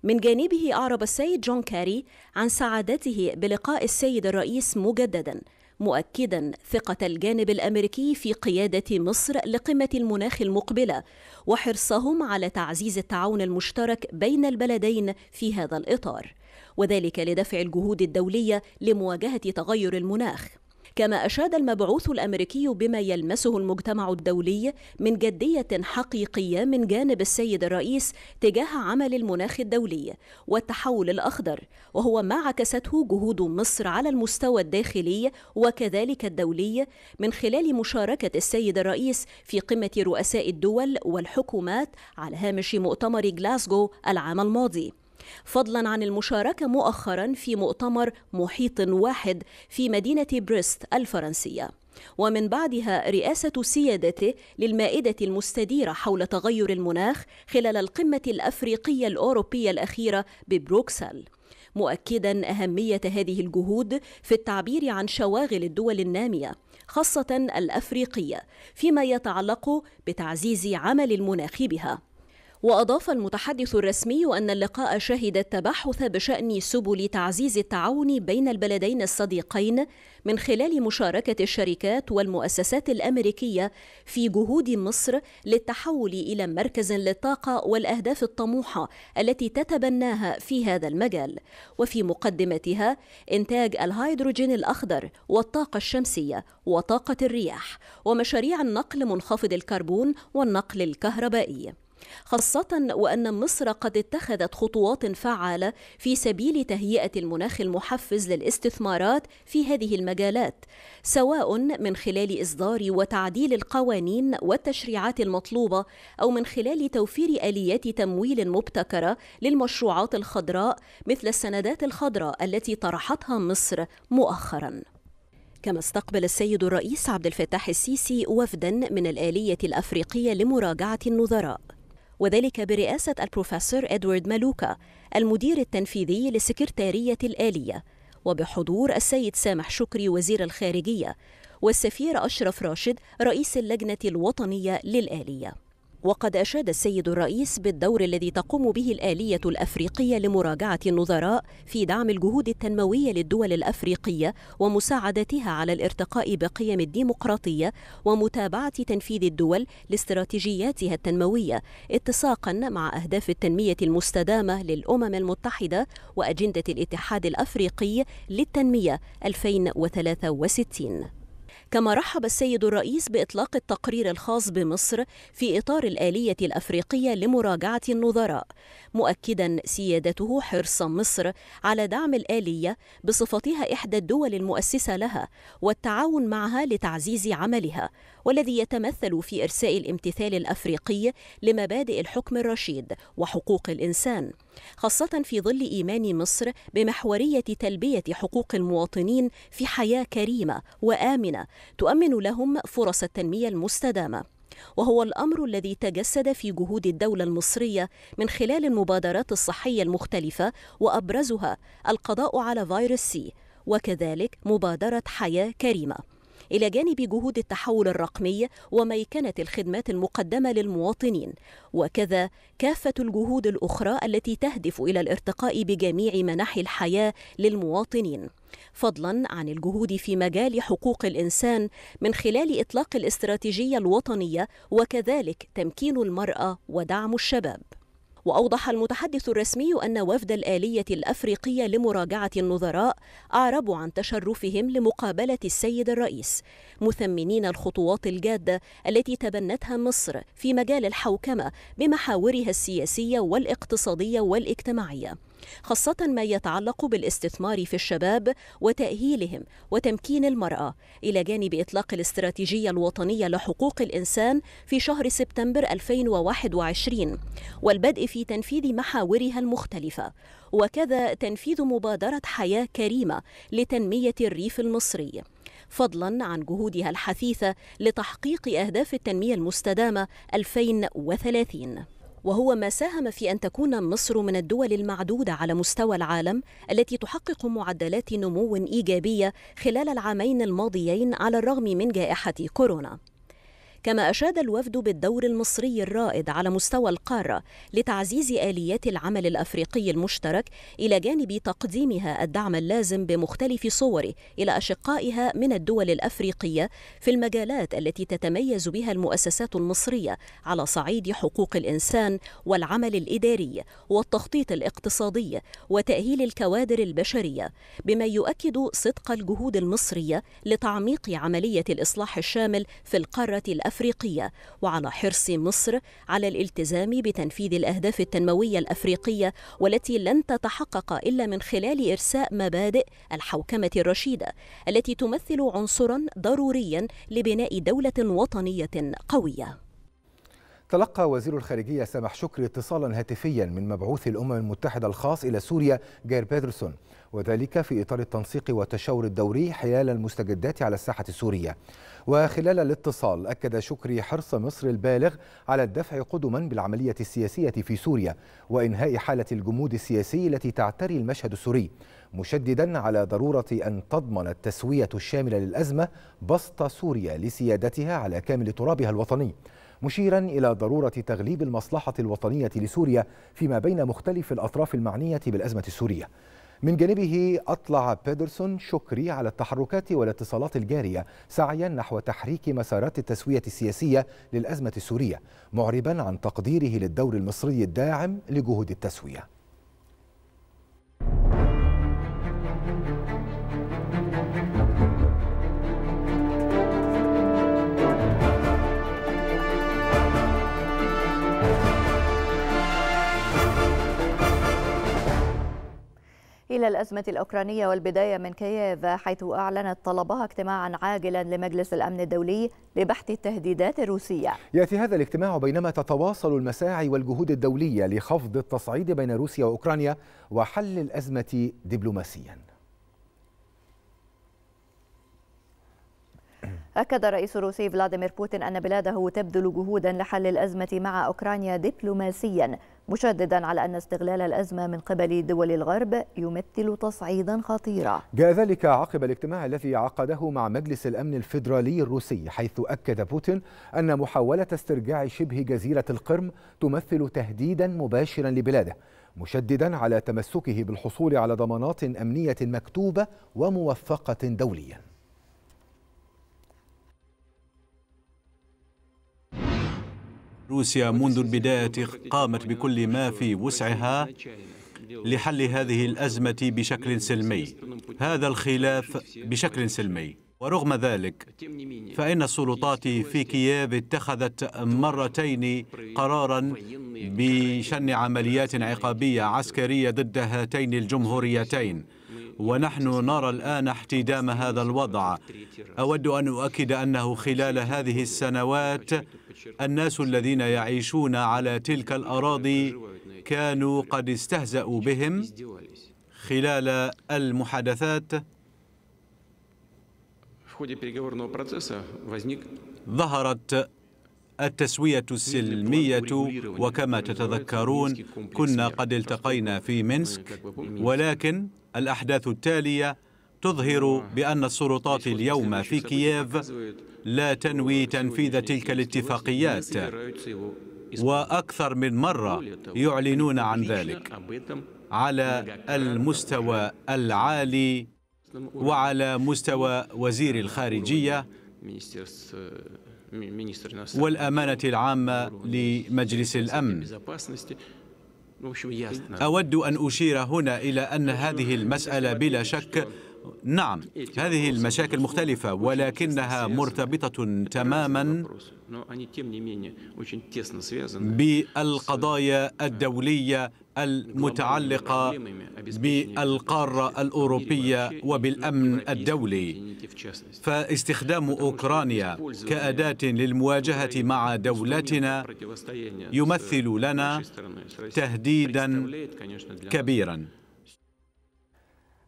من جانبه أعرب السيد جون كاري عن سعادته بلقاء السيد الرئيس مجددا مؤكدا ثقة الجانب الأمريكي في قيادة مصر لقمة المناخ المقبلة وحرصهم على تعزيز التعاون المشترك بين البلدين في هذا الإطار وذلك لدفع الجهود الدولية لمواجهة تغير المناخ كما أشاد المبعوث الأمريكي بما يلمسه المجتمع الدولي من جدية حقيقية من جانب السيد الرئيس تجاه عمل المناخ الدولي والتحول الأخضر وهو ما عكسته جهود مصر على المستوى الداخلي وكذلك الدولي من خلال مشاركة السيد الرئيس في قمة رؤساء الدول والحكومات على هامش مؤتمر جلاسكو العام الماضي فضلا عن المشاركة مؤخرا في مؤتمر محيط واحد في مدينة بريست الفرنسية ومن بعدها رئاسة سيادته للمائدة المستديرة حول تغير المناخ خلال القمة الأفريقية الأوروبية الأخيرة ببروكسل مؤكدا أهمية هذه الجهود في التعبير عن شواغل الدول النامية خاصة الأفريقية فيما يتعلق بتعزيز عمل المناخ بها وأضاف المتحدث الرسمي أن اللقاء شهد التباحث بشأن سبل تعزيز التعاون بين البلدين الصديقين من خلال مشاركة الشركات والمؤسسات الأمريكية في جهود مصر للتحول إلى مركز للطاقة والأهداف الطموحة التي تتبناها في هذا المجال وفي مقدمتها إنتاج الهيدروجين الأخضر والطاقة الشمسية وطاقة الرياح ومشاريع النقل منخفض الكربون والنقل الكهربائي خاصة وأن مصر قد اتخذت خطوات فعالة في سبيل تهيئة المناخ المحفز للاستثمارات في هذه المجالات سواء من خلال إصدار وتعديل القوانين والتشريعات المطلوبة أو من خلال توفير آليات تمويل مبتكرة للمشروعات الخضراء مثل السندات الخضراء التي طرحتها مصر مؤخراً. كما استقبل السيد الرئيس عبد الفتاح السيسي وفدا من الآلية الأفريقية لمراجعة النظراء وذلك برئاسة البروفيسور إدوارد مالوكا المدير التنفيذي لسكرتارية الآلية وبحضور السيد سامح شكري وزير الخارجية والسفير أشرف راشد رئيس اللجنة الوطنية للآلية وقد أشاد السيد الرئيس بالدور الذي تقوم به الآلية الأفريقية لمراجعة النظراء في دعم الجهود التنموية للدول الأفريقية ومساعدتها على الارتقاء بقيم الديمقراطية ومتابعة تنفيذ الدول لاستراتيجياتها التنموية اتساقا مع أهداف التنمية المستدامة للأمم المتحدة وأجندة الاتحاد الأفريقي للتنمية 2063 كما رحب السيد الرئيس بإطلاق التقرير الخاص بمصر في إطار الآلية الأفريقية لمراجعة النظراء مؤكدا سيادته حرص مصر على دعم الآلية بصفتها إحدى الدول المؤسسة لها والتعاون معها لتعزيز عملها والذي يتمثل في إرساء الامتثال الأفريقي لمبادئ الحكم الرشيد وحقوق الإنسان خاصة في ظل إيمان مصر بمحورية تلبية حقوق المواطنين في حياة كريمة وآمنة تؤمن لهم فرص التنمية المستدامة. وهو الامر الذي تجسد في جهود الدوله المصريه من خلال المبادرات الصحيه المختلفه وابرزها القضاء على فيروس سي وكذلك مبادره حياه كريمه إلى جانب جهود التحول الرقمي وميكنة الخدمات المقدمة للمواطنين وكذا كافة الجهود الأخرى التي تهدف إلى الارتقاء بجميع مناحي الحياة للمواطنين فضلا عن الجهود في مجال حقوق الانسان من خلال اطلاق الاستراتيجيه الوطنيه وكذلك تمكين المراه ودعم الشباب وأوضح المتحدث الرسمي أن وفد الآلية الأفريقية لمراجعة النظراء أعربوا عن تشرفهم لمقابلة السيد الرئيس مثمنين الخطوات الجادة التي تبنتها مصر في مجال الحوكمة بمحاورها السياسية والاقتصادية والاجتماعية خاصة ما يتعلق بالاستثمار في الشباب وتأهيلهم وتمكين المرأة إلى جانب إطلاق الاستراتيجية الوطنية لحقوق الإنسان في شهر سبتمبر 2021 والبدء في تنفيذ محاورها المختلفة وكذا تنفيذ مبادرة حياة كريمة لتنمية الريف المصري فضلا عن جهودها الحثيثة لتحقيق أهداف التنمية المستدامة 2030 وهو ما ساهم في أن تكون مصر من الدول المعدودة على مستوى العالم التي تحقق معدلات نمو إيجابية خلال العامين الماضيين على الرغم من جائحة كورونا كما أشاد الوفد بالدور المصري الرائد على مستوى القارة لتعزيز آليات العمل الأفريقي المشترك إلى جانب تقديمها الدعم اللازم بمختلف صوره إلى أشقائها من الدول الأفريقية في المجالات التي تتميز بها المؤسسات المصرية على صعيد حقوق الإنسان والعمل الإداري والتخطيط الاقتصادي وتأهيل الكوادر البشرية بما يؤكد صدق الجهود المصرية لتعميق عملية الإصلاح الشامل في القارة الأفريقية الأفريقية وعلى حرص مصر على الالتزام بتنفيذ الأهداف التنموية الأفريقية والتي لن تتحقق إلا من خلال إرساء مبادئ الحوكمة الرشيدة التي تمثل عنصرا ضروريا لبناء دولة وطنية قوية تلقى وزير الخارجية سامح شكري اتصالا هاتفيا من مبعوث الأمم المتحدة الخاص إلى سوريا جير بيدرسون وذلك في إطار التنسيق والتشاور الدوري حيال المستجدات على الساحة السورية وخلال الاتصال أكد شكري حرص مصر البالغ على الدفع قدما بالعملية السياسية في سوريا وإنهاء حالة الجمود السياسي التي تعتري المشهد السوري مشددا على ضرورة أن تضمن التسوية الشاملة للأزمة بسط سوريا لسيادتها على كامل ترابها الوطني مشيرا إلى ضرورة تغليب المصلحة الوطنية لسوريا فيما بين مختلف الأطراف المعنية بالأزمة السورية من جانبه أطلع بيدرسون شكري على التحركات والاتصالات الجارية سعيا نحو تحريك مسارات التسوية السياسية للأزمة السورية معربا عن تقديره للدور المصري الداعم لجهود التسوية إلى الأزمة الأوكرانية والبداية من كييف حيث أعلنت طلبها اجتماعا عاجلا لمجلس الأمن الدولي لبحث التهديدات الروسية يأتي هذا الاجتماع بينما تتواصل المساعي والجهود الدولية لخفض التصعيد بين روسيا وأوكرانيا وحل الأزمة دبلوماسياً أكد الرئيس الروسي فلاديمير بوتين أن بلاده تبذل جهودا لحل الأزمة مع أوكرانيا دبلوماسيا مشددا على أن استغلال الأزمة من قبل دول الغرب يمثل تصعيدا خطيرا جاء ذلك عقب الاجتماع الذي عقده مع مجلس الأمن الفيدرالي الروسي حيث أكد بوتين أن محاولة استرجاع شبه جزيرة القرم تمثل تهديدا مباشرا لبلاده مشددا على تمسكه بالحصول على ضمانات أمنية مكتوبة وموثقة دوليا روسيا منذ البداية قامت بكل ما في وسعها لحل هذه الأزمة بشكل سلمي هذا الخلاف بشكل سلمي ورغم ذلك فإن السلطات في كييف اتخذت مرتين قرارا بشن عمليات عقابية عسكرية ضد هاتين الجمهوريتين ونحن نرى الآن احتدام هذا الوضع أود أن أؤكد أنه خلال هذه السنوات الناس الذين يعيشون على تلك الأراضي كانوا قد استهزأوا بهم خلال المحادثات ظهرت التسوية السلمية وكما تتذكرون كنا قد التقينا في مينسك ولكن الأحداث التالية تظهر بأن السلطات اليوم في كييف لا تنوي تنفيذ تلك الاتفاقيات وأكثر من مرة يعلنون عن ذلك على المستوى العالي وعلى مستوى وزير الخارجية والأمانة العامة لمجلس الأمن أود أن أشير هنا إلى أن هذه المسألة بلا شك نعم هذه المشاكل مختلفة ولكنها مرتبطة تماما بالقضايا الدولية المتعلقة بالقارة الأوروبية وبالأمن الدولي فاستخدام أوكرانيا كأداة للمواجهة مع دولتنا يمثل لنا تهديدا كبيرا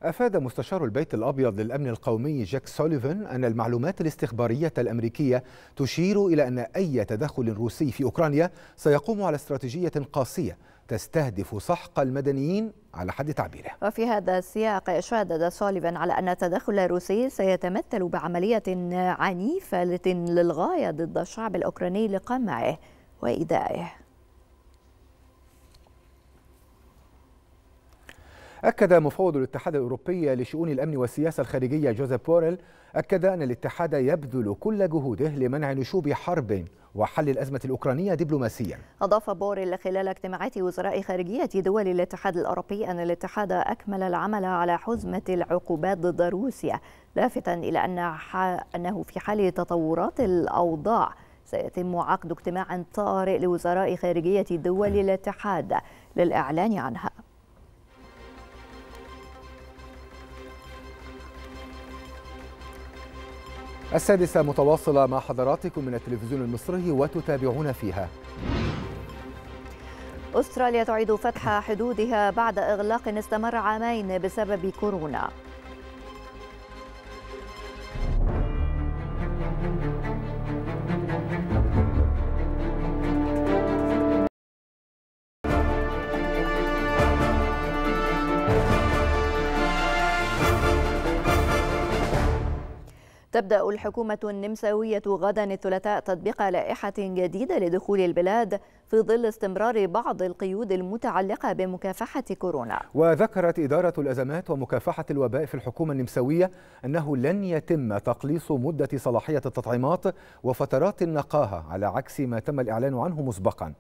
أفاد مستشار البيت الأبيض للأمن القومي جاك سوليفان أن المعلومات الاستخبارية الأمريكية تشير إلى أن أي تدخل روسي في أوكرانيا سيقوم على استراتيجية قاسية تستهدف سحق المدنيين على حد تعبيره وفي هذا السياق شدد سوليفان على أن التدخل الروسي سيتمثل بعملية عنيفة للغاية ضد الشعب الأوكراني لقمعه وإيذائه أكد مفوض الاتحاد الأوروبي لشؤون الأمن والسياسة الخارجية جوزيف بوريل أكد أن الاتحاد يبذل كل جهوده لمنع نشوب حرب وحل الأزمة الأوكرانية دبلوماسيا أضاف بوريل خلال اجتماعات وزراء خارجية دول الاتحاد الأوروبي أن الاتحاد أكمل العمل على حزمة العقوبات ضد روسيا لافتا إلى أن أنه في حال تطورات الأوضاع سيتم عقد اجتماع طارئ لوزراء خارجية دول الاتحاد للإعلان عنها السادسة متواصلة مع حضراتكم من التلفزيون المصري وتتابعون فيها أستراليا تعيد فتح حدودها بعد إغلاق استمر عامين بسبب كورونا تبدأ الحكومة النمساوية غدا الثلاثاء تطبيق لائحة جديدة لدخول البلاد في ظل استمرار بعض القيود المتعلقة بمكافحة كورونا وذكرت إدارة الأزمات ومكافحة الوباء في الحكومة النمساوية أنه لن يتم تقليص مدة صلاحية التطعيمات وفترات النقاهة على عكس ما تم الإعلان عنه مسبقاً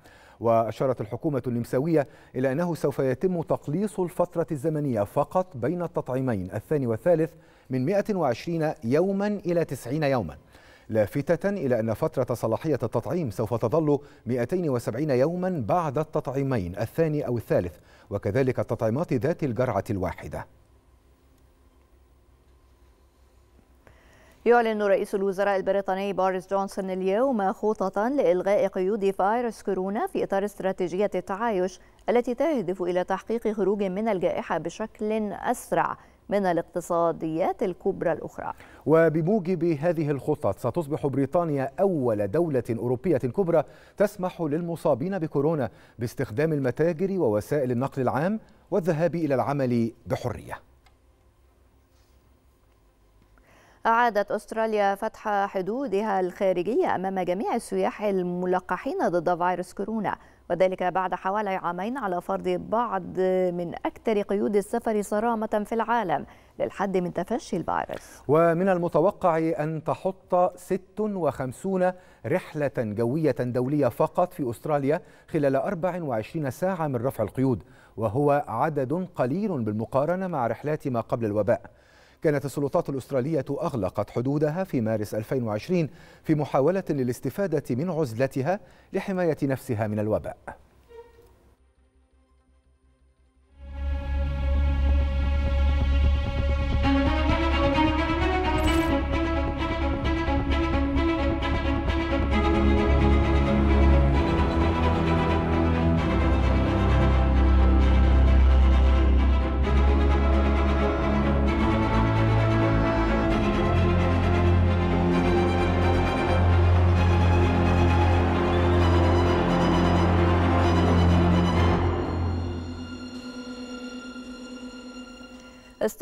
وأشارت الحكومة النمساوية إلى أنه سوف يتم تقليص الفترة الزمنية فقط بين التطعيمين الثاني والثالث من 120 يوما إلى 90 يوما لافتة إلى أن فترة صلاحية التطعيم سوف تظل 270 يوما بعد التطعيمين الثاني أو الثالث وكذلك التطعيمات ذات الجرعة الواحدة يعلن رئيس الوزراء البريطاني بوريس جونسون اليوم خططا لإلغاء قيود فيروس كورونا في إطار استراتيجية التعايش التي تهدف إلى تحقيق خروج من الجائحة بشكل أسرع من الاقتصاديات الكبرى الأخرى وبموجب هذه الخطط ستصبح بريطانيا أول دولة أوروبية كبرى تسمح للمصابين بكورونا باستخدام المتاجر ووسائل النقل العام والذهاب إلى العمل بحرية أعادت أستراليا فتح حدودها الخارجية أمام جميع السياح الملقحين ضد فيروس كورونا وذلك بعد حوالي عامين على فرض بعض من أكثر قيود السفر صرامة في العالم للحد من تفشي الفيروس ومن المتوقع أن تحط 56 رحلة جوية دولية فقط في أستراليا خلال 24 ساعة من رفع القيود وهو عدد قليل بالمقارنة مع رحلات ما قبل الوباء كانت السلطات الأسترالية أغلقت حدودها في مارس 2020 في محاولة للاستفادة من عزلتها لحماية نفسها من الوباء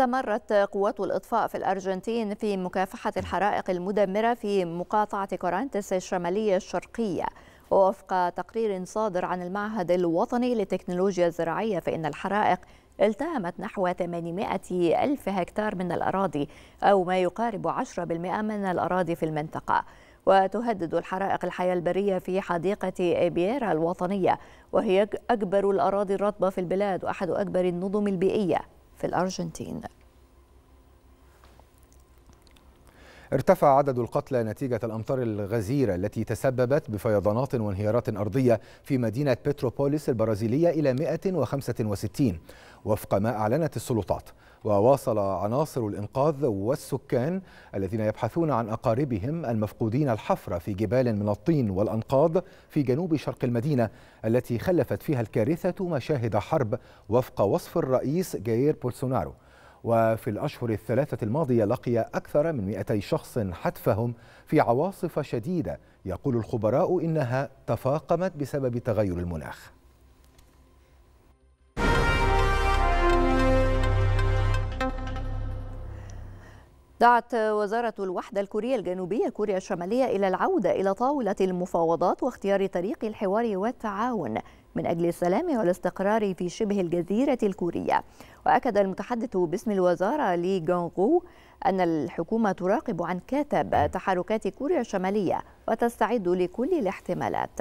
استمرت قوات الإطفاء في الأرجنتين في مكافحة الحرائق المدمرة في مقاطعة كورانتس الشمالية الشرقية ووفق تقرير صادر عن المعهد الوطني للتكنولوجيا الزراعية فإن الحرائق التهمت نحو 800 ألف هكتار من الأراضي أو ما يقارب 10% من الأراضي في المنطقة وتهدد الحرائق الحياة البرية في حديقة إيبيرا الوطنية وهي أكبر الأراضي الرطبة في البلاد وأحد أكبر النظم البيئية في الأرجنتين ارتفع عدد القتلى نتيجة الأمطار الغزيرة التي تسببت بفيضانات وانهيارات أرضية في مدينة بتروبوليس البرازيلية إلى 165 وفق ما أعلنت السلطات وواصل عناصر الإنقاذ والسكان الذين يبحثون عن أقاربهم المفقودين الحفرة في جبال من الطين والأنقاض في جنوب شرق المدينة التي خلفت فيها الكارثة مشاهد حرب وفق وصف الرئيس جاير بولسونارو وفي الأشهر الثلاثة الماضية لقي أكثر من 200 شخص حتفهم في عواصف شديدة يقول الخبراء إنها تفاقمت بسبب تغير المناخ دعت وزارة الوحدة الكورية الجنوبية كوريا الشمالية إلى العودة إلى طاولة المفاوضات واختيار طريق الحوار والتعاون من أجل السلام والاستقرار في شبه الجزيرة الكورية وأكد المتحدث باسم الوزارة لي جونغو أن الحكومة تراقب عن كثب تحركات كوريا الشمالية وتستعد لكل الاحتمالات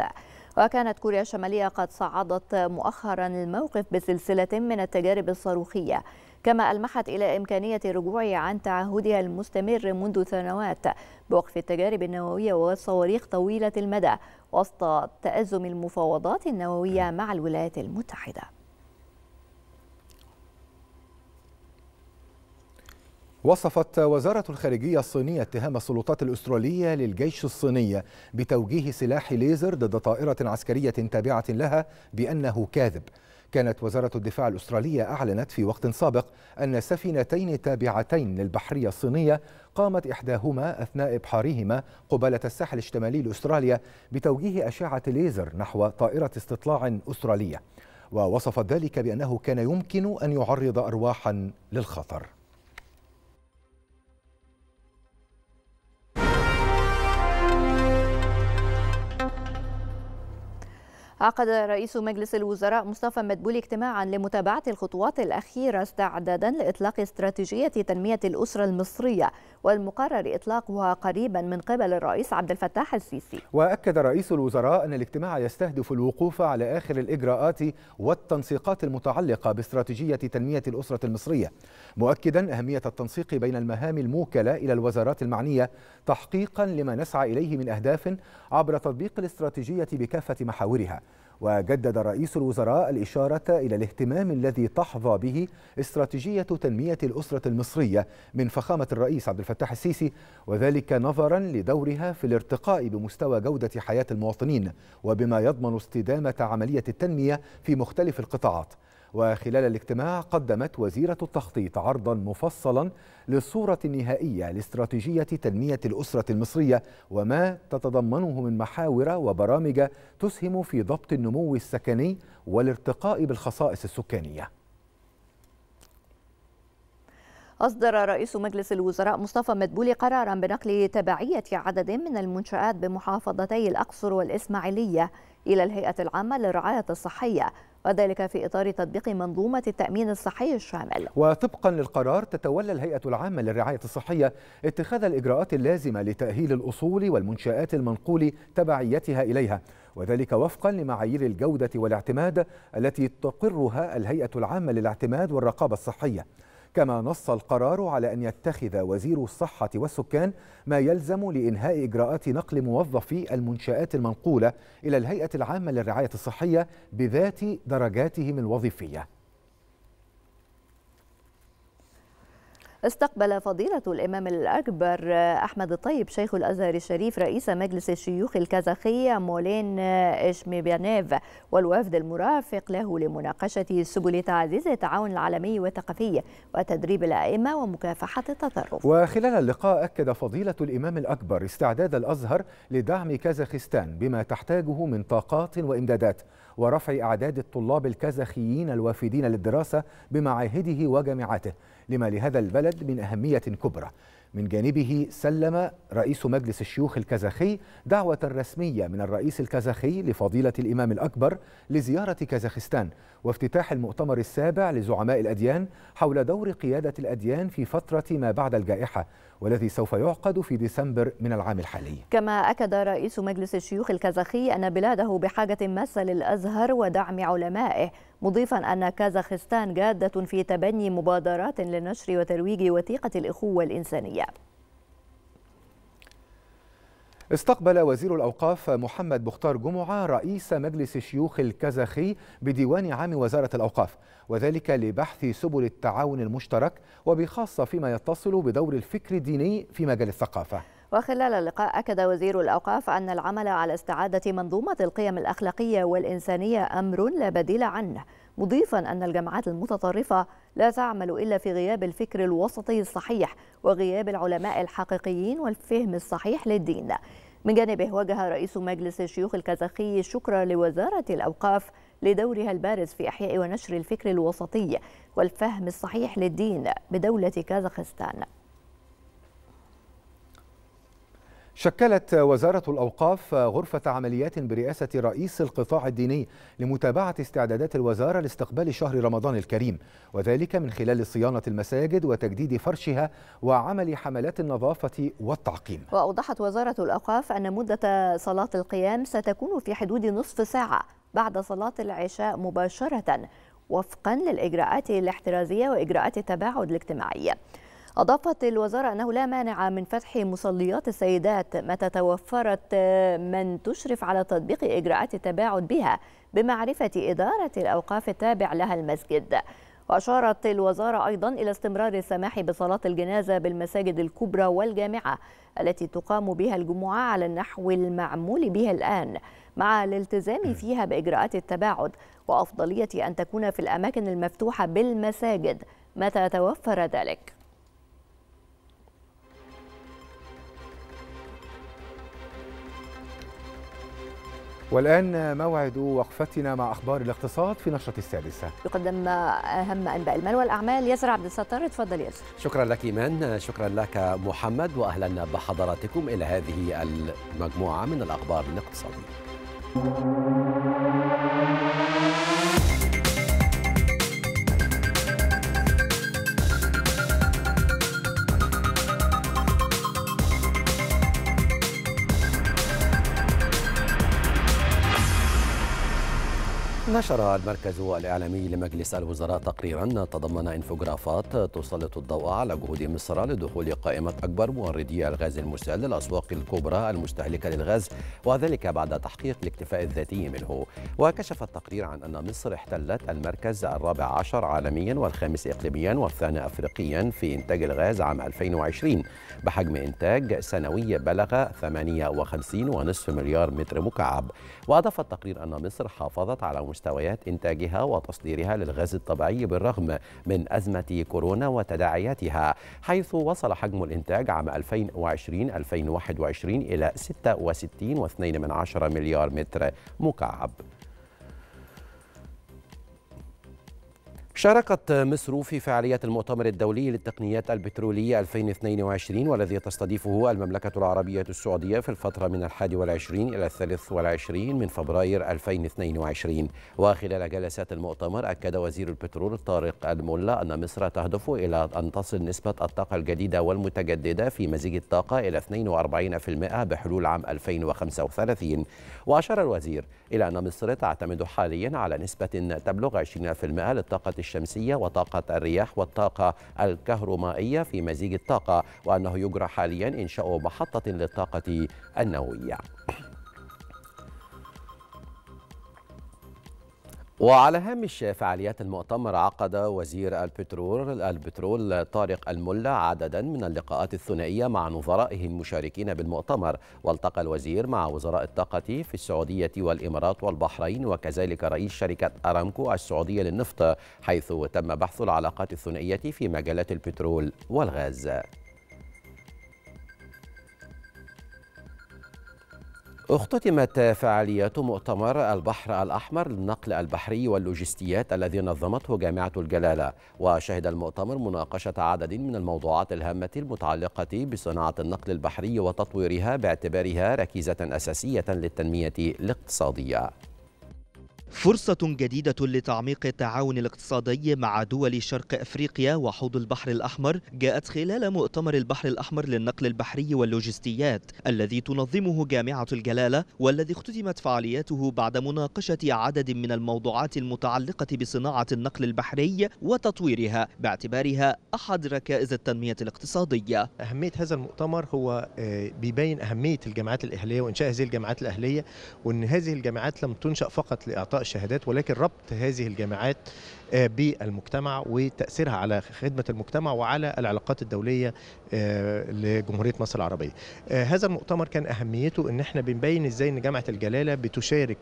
وكانت كوريا الشمالية قد صعدت مؤخرا الموقف بسلسلة من التجارب الصاروخية كما ألمحت إلى إمكانية الرجوع عن تعهدها المستمر منذ سنوات بوقف التجارب النووية والصواريخ طويلة المدى وسط تأزم المفاوضات النووية مع الولايات المتحدة وصفت وزارة الخارجية الصينية اتهام السلطات الأسترالية للجيش الصيني بتوجيه سلاح ليزر ضد طائرة عسكرية تابعة لها بأنه كاذب كانت وزارة الدفاع الأسترالية أعلنت في وقت سابق أن سفينتين تابعتين للبحرية الصينية قامت إحداهما أثناء إبحارهما قبالة الساحل الشمالي لأستراليا بتوجيه أشعة ليزر نحو طائرة استطلاع أسترالية ووصفت ذلك بأنه كان يمكن أن يعرض أرواحا للخطر عقد رئيس مجلس الوزراء مصطفى مدبولي اجتماعا لمتابعة الخطوات الأخيرة استعدادا لإطلاق استراتيجية تنمية الأسرة المصرية والمقرر إطلاقها قريبا من قبل الرئيس عبد الفتاح السيسي وأكد رئيس الوزراء أن الاجتماع يستهدف الوقوف على آخر الإجراءات والتنسيقات المتعلقة باستراتيجية تنمية الأسرة المصرية مؤكدا أهمية التنسيق بين المهام الموكلة إلى الوزارات المعنية تحقيقا لما نسعى إليه من أهداف عبر تطبيق الاستراتيجية بكافة محاورها وجدد رئيس الوزراء الإشارة إلى الاهتمام الذي تحظى به استراتيجية تنمية الأسرة المصرية من فخامة الرئيس عبد الفتاح السيسي وذلك نظرا لدورها في الارتقاء بمستوى جودة حياة المواطنين وبما يضمن استدامة عملية التنمية في مختلف القطاعات وخلال الاجتماع قدمت وزيرة التخطيط عرضا مفصلا للصورة النهائية لاستراتيجية تنمية الأسرة المصرية وما تتضمنه من محاور وبرامج تسهم في ضبط النمو السكني والارتقاء بالخصائص السكانية أصدر رئيس مجلس الوزراء مصطفى مدبولي قرارا بنقل تبعية عدد من المنشآت بمحافظتي الأقصر والإسماعيلية إلى الهيئة العامة للرعاية الصحية وذلك في إطار تطبيق منظومة التأمين الصحي الشامل وطبقا للقرار تتولى الهيئة العامة للرعاية الصحية اتخاذ الإجراءات اللازمة لتأهيل الأصول والمنشآت المنقول تبعيتها إليها وذلك وفقا لمعايير الجودة والاعتماد التي تقرها الهيئة العامة للاعتماد والرقابة الصحية كما نص القرار على أن يتخذ وزير الصحة والسكان ما يلزم لإنهاء إجراءات نقل موظفي المنشآت المنقولة إلى الهيئة العامة للرعاية الصحية بذات درجاتهم الوظيفية استقبل فضيلة الإمام الأكبر أحمد الطيب شيخ الأزهر الشريف رئيس مجلس الشيوخ الكازاخية مولين إشميبيانيف والوفد المرافق له لمناقشة سبل تعزيز التعاون العالمي والثقافي وتدريب الأئمة ومكافحة التطرف وخلال اللقاء أكد فضيلة الإمام الأكبر استعداد الأزهر لدعم كازاخستان بما تحتاجه من طاقات وإمدادات ورفع أعداد الطلاب الكازاخيين الوافدين للدراسة بمعاهده وجامعاته لما لهذا البلد من أهمية كبرى من جانبه سلم رئيس مجلس الشيوخ الكازاخي دعوة رسمية من الرئيس الكازاخي لفضيلة الإمام الأكبر لزيارة كازاخستان وافتتاح المؤتمر السابع لزعماء الأديان حول دور قيادة الأديان في فترة ما بعد الجائحة والذي سوف يعقد في ديسمبر من العام الحالي كما أكد رئيس مجلس الشيوخ الكازاخي أن بلاده بحاجة ماسة للأزهر ودعم علمائه مضيفا أن كازاخستان جادة في تبني مبادرات لنشر وترويج وثيقة الإخوة الإنسانية استقبل وزير الأوقاف محمد بختار جمعة رئيس مجلس شيوخ الكازاخي بديوان عام وزارة الأوقاف وذلك لبحث سبل التعاون المشترك وبخاصة فيما يتصل بدور الفكر الديني في مجال الثقافة وخلال اللقاء أكد وزير الأوقاف أن العمل على استعادة منظومة القيم الأخلاقية والإنسانية أمر لا بديل عنه مضيفا أن الجامعات المتطرفة لا تعمل إلا في غياب الفكر الوسطي الصحيح وغياب العلماء الحقيقيين والفهم الصحيح للدين من جانبه وجه رئيس مجلس الشيوخ الكازاخي الشكر لوزارة الأوقاف لدورها البارز في إحياء ونشر الفكر الوسطي والفهم الصحيح للدين بدولة كازاخستان شكلت وزارة الأوقاف غرفة عمليات برئاسة رئيس القطاع الديني لمتابعة استعدادات الوزارة لاستقبال شهر رمضان الكريم وذلك من خلال صيانة المساجد وتجديد فرشها وعمل حملات النظافة والتعقيم وأوضحت وزارة الأوقاف أن مدة صلاة القيام ستكون في حدود نصف ساعة بعد صلاة العشاء مباشرة وفقا للإجراءات الاحترازية وإجراءات التباعد الاجتماعي أضافت الوزارة أنه لا مانع من فتح مصليات السيدات متى توفرت من تشرف على تطبيق إجراءات التباعد بها بمعرفة إدارة الأوقاف التابع لها المسجد وأشارت الوزارة أيضا إلى استمرار السماح بصلاة الجنازة بالمساجد الكبرى والجامعة التي تقام بها الجمعة على النحو المعمول بها الآن مع الالتزام فيها بإجراءات التباعد وأفضلية أن تكون في الأماكن المفتوحة بالمساجد متى توفر ذلك والآن موعد وقفتنا مع أخبار الاقتصاد في نشرة السادسة يقدم أهم أنباء المال والأعمال ياسر عبد الستار تفضل ياسر شكرا لك إيمان شكرا لك محمد وأهلا بحضراتكم إلى هذه المجموعة من الأخبار الاقتصادية نشر المركز الإعلامي لمجلس الوزراء تقريرا تضمن انفوغرافات تسلط الضوء على جهود مصر لدخول قائمة أكبر موردي الغاز المسال للأسواق الكبرى المستهلكة للغاز وذلك بعد تحقيق الاكتفاء الذاتي منه وكشف التقرير عن أن مصر احتلت المركز الرابع عشر عالميا والخامس إقليميا والثاني أفريقيا في إنتاج الغاز عام 2020 بحجم إنتاج سنوي بلغ 58.5 مليار متر مكعب وأضاف التقرير أن مصر حافظت على مستويات إنتاجها وتصديرها للغاز الطبيعي بالرغم من أزمة كورونا وتداعياتها حيث وصل حجم الإنتاج عام 2020-2021 إلى 66.2 مليار متر مكعب شاركت مصر في فعالية المؤتمر الدولي للتقنيات البترولية 2022 والذي تستضيفه المملكة العربية السعودية في الفترة من 21 إلى 23 من فبراير 2022 وخلال جلسات المؤتمر أكد وزير البترول طارق الملا أن مصر تهدف إلى أن تصل نسبة الطاقة الجديدة والمتجددة في مزيج الطاقة إلى 42% بحلول عام 2035 وأشار الوزير إلى أن مصر تعتمد حاليا على نسبة تبلغ 20% للطاقة الشمسية وطاقة الرياح والطاقة الكهرومائية في مزيج الطاقة وأنه يجرى حاليا إنشاء محطة للطاقة النووية وعلى هامش فعاليات المؤتمر عقد وزير البترول البترول طارق الملا عددا من اللقاءات الثنائيه مع نظرائه المشاركين بالمؤتمر والتقى الوزير مع وزراء الطاقه في السعوديه والامارات والبحرين وكذلك رئيس شركه ارامكو السعوديه للنفط حيث تم بحث العلاقات الثنائيه في مجالات البترول والغاز اختتمت فعاليات مؤتمر البحر الأحمر للنقل البحري واللوجستيات الذي نظمته جامعة الجلالة وشهد المؤتمر مناقشة عدد من الموضوعات الهامة المتعلقة بصناعة النقل البحري وتطويرها باعتبارها ركيزة أساسية للتنمية الاقتصادية فرصة جديدة لتعميق التعاون الاقتصادي مع دول شرق افريقيا وحوض البحر الاحمر جاءت خلال مؤتمر البحر الاحمر للنقل البحري واللوجستيات الذي تنظمه جامعة الجلالة والذي اختتمت فعالياته بعد مناقشة عدد من الموضوعات المتعلقة بصناعة النقل البحري وتطويرها باعتبارها احد ركائز التنمية الاقتصادية. أهمية هذا المؤتمر هو آه، بيبين أهمية الجامعات الأهلية وإنشاء هذه الجامعات الأهلية وأن هذه الجامعات لم تنشأ فقط لإعطاء الشهادات ولكن ربط هذه الجامعات آه، بالمجتمع وتاثيرها على خدمه المجتمع وعلى العلاقات الدوليه آه، لجمهوريه مصر العربيه. آه، هذا المؤتمر كان اهميته ان احنا بنبين ازاي ان جامعه الجلاله بتشارك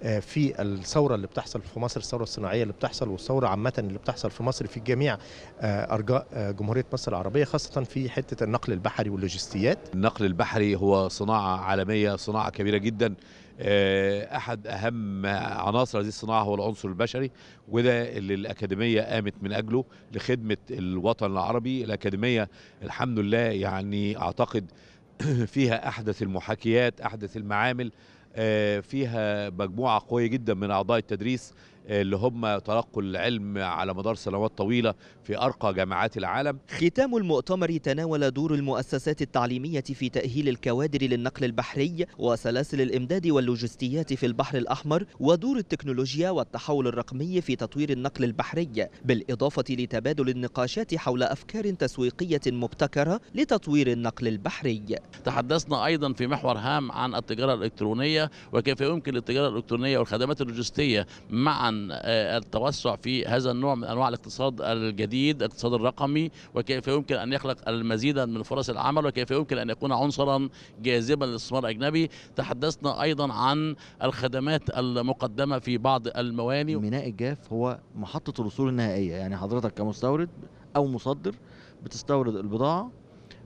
في الثوره اللي بتحصل في مصر الثوره الصناعيه اللي بتحصل والثوره عامه اللي بتحصل في مصر في جميع ارجاء جمهوريه مصر العربيه خاصه في حته النقل البحري واللوجستيات. النقل البحري هو صناعه عالميه، صناعه كبيره جدا. آه، احد اهم عناصر هذه الصناعه هو العنصر البشري وده اللي الاكاديميه قامت من اجله لخدمه الوطن العربي الاكاديميه الحمد لله يعني اعتقد فيها احدث المحاكيات احدث المعامل آه، فيها مجموعه قويه جدا من اعضاء التدريس اللي هم تلقوا العلم على مدار سنوات طويلة في أرقى جامعات العالم ختام المؤتمر تناول دور المؤسسات التعليمية في تأهيل الكوادر للنقل البحري وسلاسل الإمداد واللوجستيات في البحر الأحمر ودور التكنولوجيا والتحول الرقمي في تطوير النقل البحري بالإضافة لتبادل النقاشات حول أفكار تسويقية مبتكرة لتطوير النقل البحري تحدثنا أيضا في محور هام عن التجارة الإلكترونية وكيف يمكن للتجارة الإلكترونية والخدمات اللوجستية معا آه، التوسع في هذا النوع من انواع الاقتصاد الجديد الاقتصاد الرقمي وكيف يمكن ان يخلق المزيد من فرص العمل وكيف يمكن ان يكون عنصرا جاذبا للاستثمار الاجنبي تحدثنا ايضا عن الخدمات المقدمه في بعض المواني ميناء الجاف هو محطه الوصول النهائيه يعني حضرتك كمستورد او مصدر بتستورد البضاعه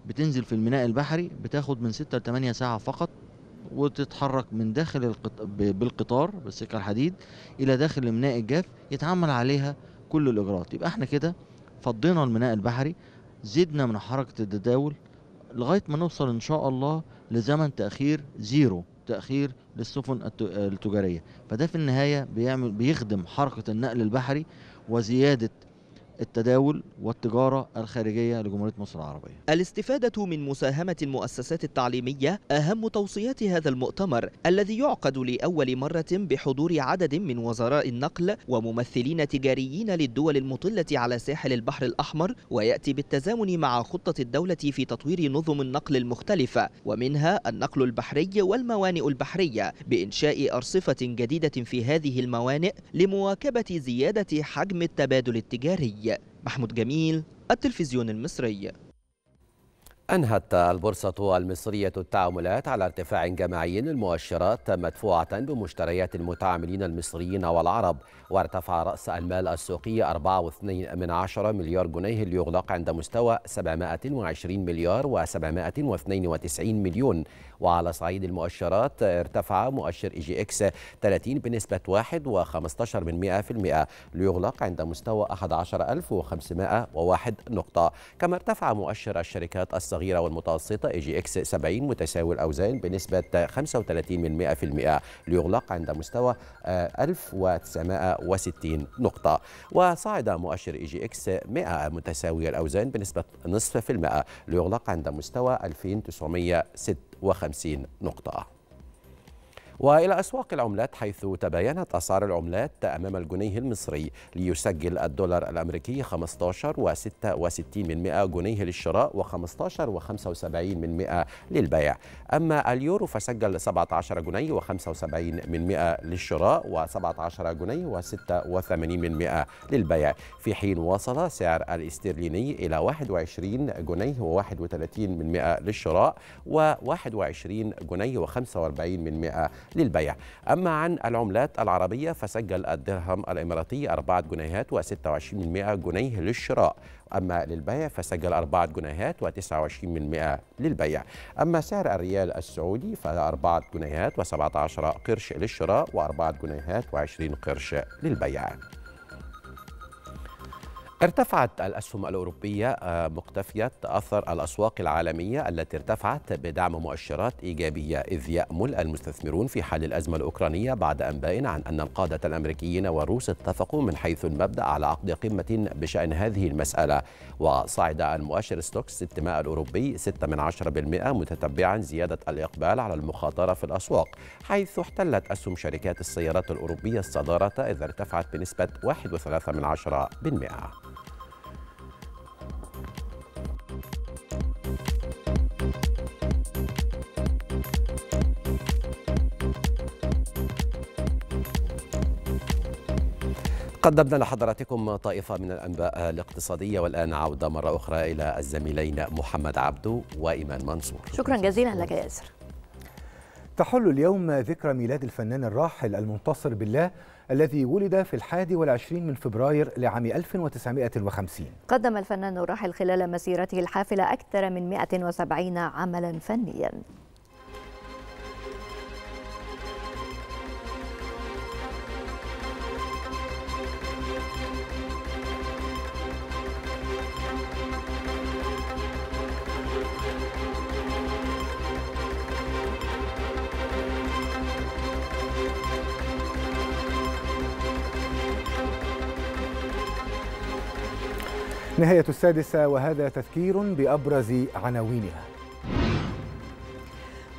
بتنزل في الميناء البحري بتاخد من 6 ل 8 ساعه فقط وتتحرك من داخل القط... بالقطار بالسكه الحديد الى داخل الميناء الجاف يتعمل عليها كل الاجراءات يبقى احنا كده فضينا الميناء البحري زدنا من حركه التداول لغايه ما نوصل ان شاء الله لزمن تاخير زيرو تاخير للسفن التجاريه فده في النهايه بيعمل بيخدم حركه النقل البحري وزياده التداول والتجارة الخارجية لجمهورية مصر العربية الاستفادة من مساهمة المؤسسات التعليمية أهم توصيات هذا المؤتمر الذي يعقد لأول مرة بحضور عدد من وزراء النقل وممثلين تجاريين للدول المطلة على ساحل البحر الأحمر ويأتي بالتزامن مع خطة الدولة في تطوير نظم النقل المختلفة ومنها النقل البحري والموانئ البحرية بإنشاء أرصفة جديدة في هذه الموانئ لمواكبة زيادة حجم التبادل التجاري محمود جميل التلفزيون المصري أنهت البورصة المصرية التعاملات على ارتفاع جماعي للمؤشرات مدفوعة بمشتريات المتعاملين المصريين والعرب وارتفع رأس المال السوقي 4.2 من مليار جنيه ليغلق عند مستوى 720 مليار و792 مليون وعلى صعيد المؤشرات ارتفع مؤشر اي جي اكس 30 بنسبة 1.15% ليغلق عند مستوى 11501 نقطة كما ارتفع مؤشر الشركات الصغيرة والمتوسطة اي جي اكس 70 متساوي الأوزان بنسبة 35% ليغلق عند مستوى 1960 آه، نقطة وصعد مؤشر اي جي اكس 100 متساوي الأوزان بنسبة نصف في المئة ليغلق عند مستوى 2906 وخمسين نقطه والى اسواق العملات حيث تباينت اسعار العملات امام الجنيه المصري ليسجل الدولار الامريكي 15.66% جنيه للشراء و15.75% للبيع اما اليورو فسجل 17 جنيه و75% للشراء و17 جنيه و86% للبيع في حين وصل سعر الاسترليني الى 21 جنيه و31% للشراء و21 جنيه و45% للبيع أما عن العملات العربية فسجل الدرهم الإماراتي 4 جنيهات و26 جنيه للشراء أما للبيع فسجل 4 جنيهات و29 من للبيع أما سعر الريال السعودي ف4 جنيهات و17 قرش للشراء و4 جنيهات و20 قرش للبيع ارتفعت الأسهم الأوروبية آه، مقتفية أثر الأسواق العالمية التي ارتفعت بدعم مؤشرات إيجابية إذ يأمل المستثمرون في حل الأزمة الأوكرانية بعد أنباء عن أن القادة الأمريكيين والروس اتفقوا من حيث المبدأ على عقد قمة بشأن هذه المسألة وصعد المؤشر ستوكس 600 الأوروبي 6 من 10% متتبعا زيادة الإقبال على المخاطرة في الأسواق حيث احتلت أسهم شركات السيارات الأوروبية الصدارة إذا ارتفعت بنسبة 1.3 من 10%. قدمنا لحضراتكم طائفة من الأنباء الاقتصادية والآن عودة مرة أخرى إلى الزميلين محمد عبدو وإيمان منصور شكرا جزيلا لك يا ياسر تحل اليوم ذكرى ميلاد الفنان الراحل المنتصر بالله الذي ولد في الحادي والعشرين من فبراير لعام 1950 قدم الفنان الراحل خلال مسيرته الحافلة أكثر من 170 عملا فنيا النهاية السادسة وهذا تذكير بأبرز عناوينها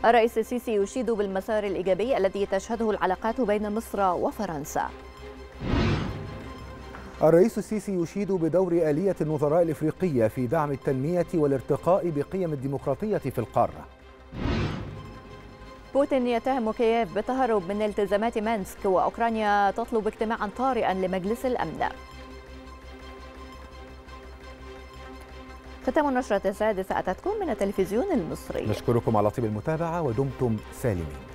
الرئيس السيسي يشيد بالمسار الإيجابي الذي تشهده العلاقات بين مصر وفرنسا الرئيس السيسي يشيد بدور آلية النظراء الإفريقية في دعم التنمية والارتقاء بقيم الديمقراطية في القارة بوتين يتهم كييف بالتهرب من التزامات مانسك وأوكرانيا تطلب اجتماعا طارئا لمجلس الأمن ختام النشرة السادسة أتتكم من التلفزيون المصري نشكركم على طيب المتابعة ودمتم سالمين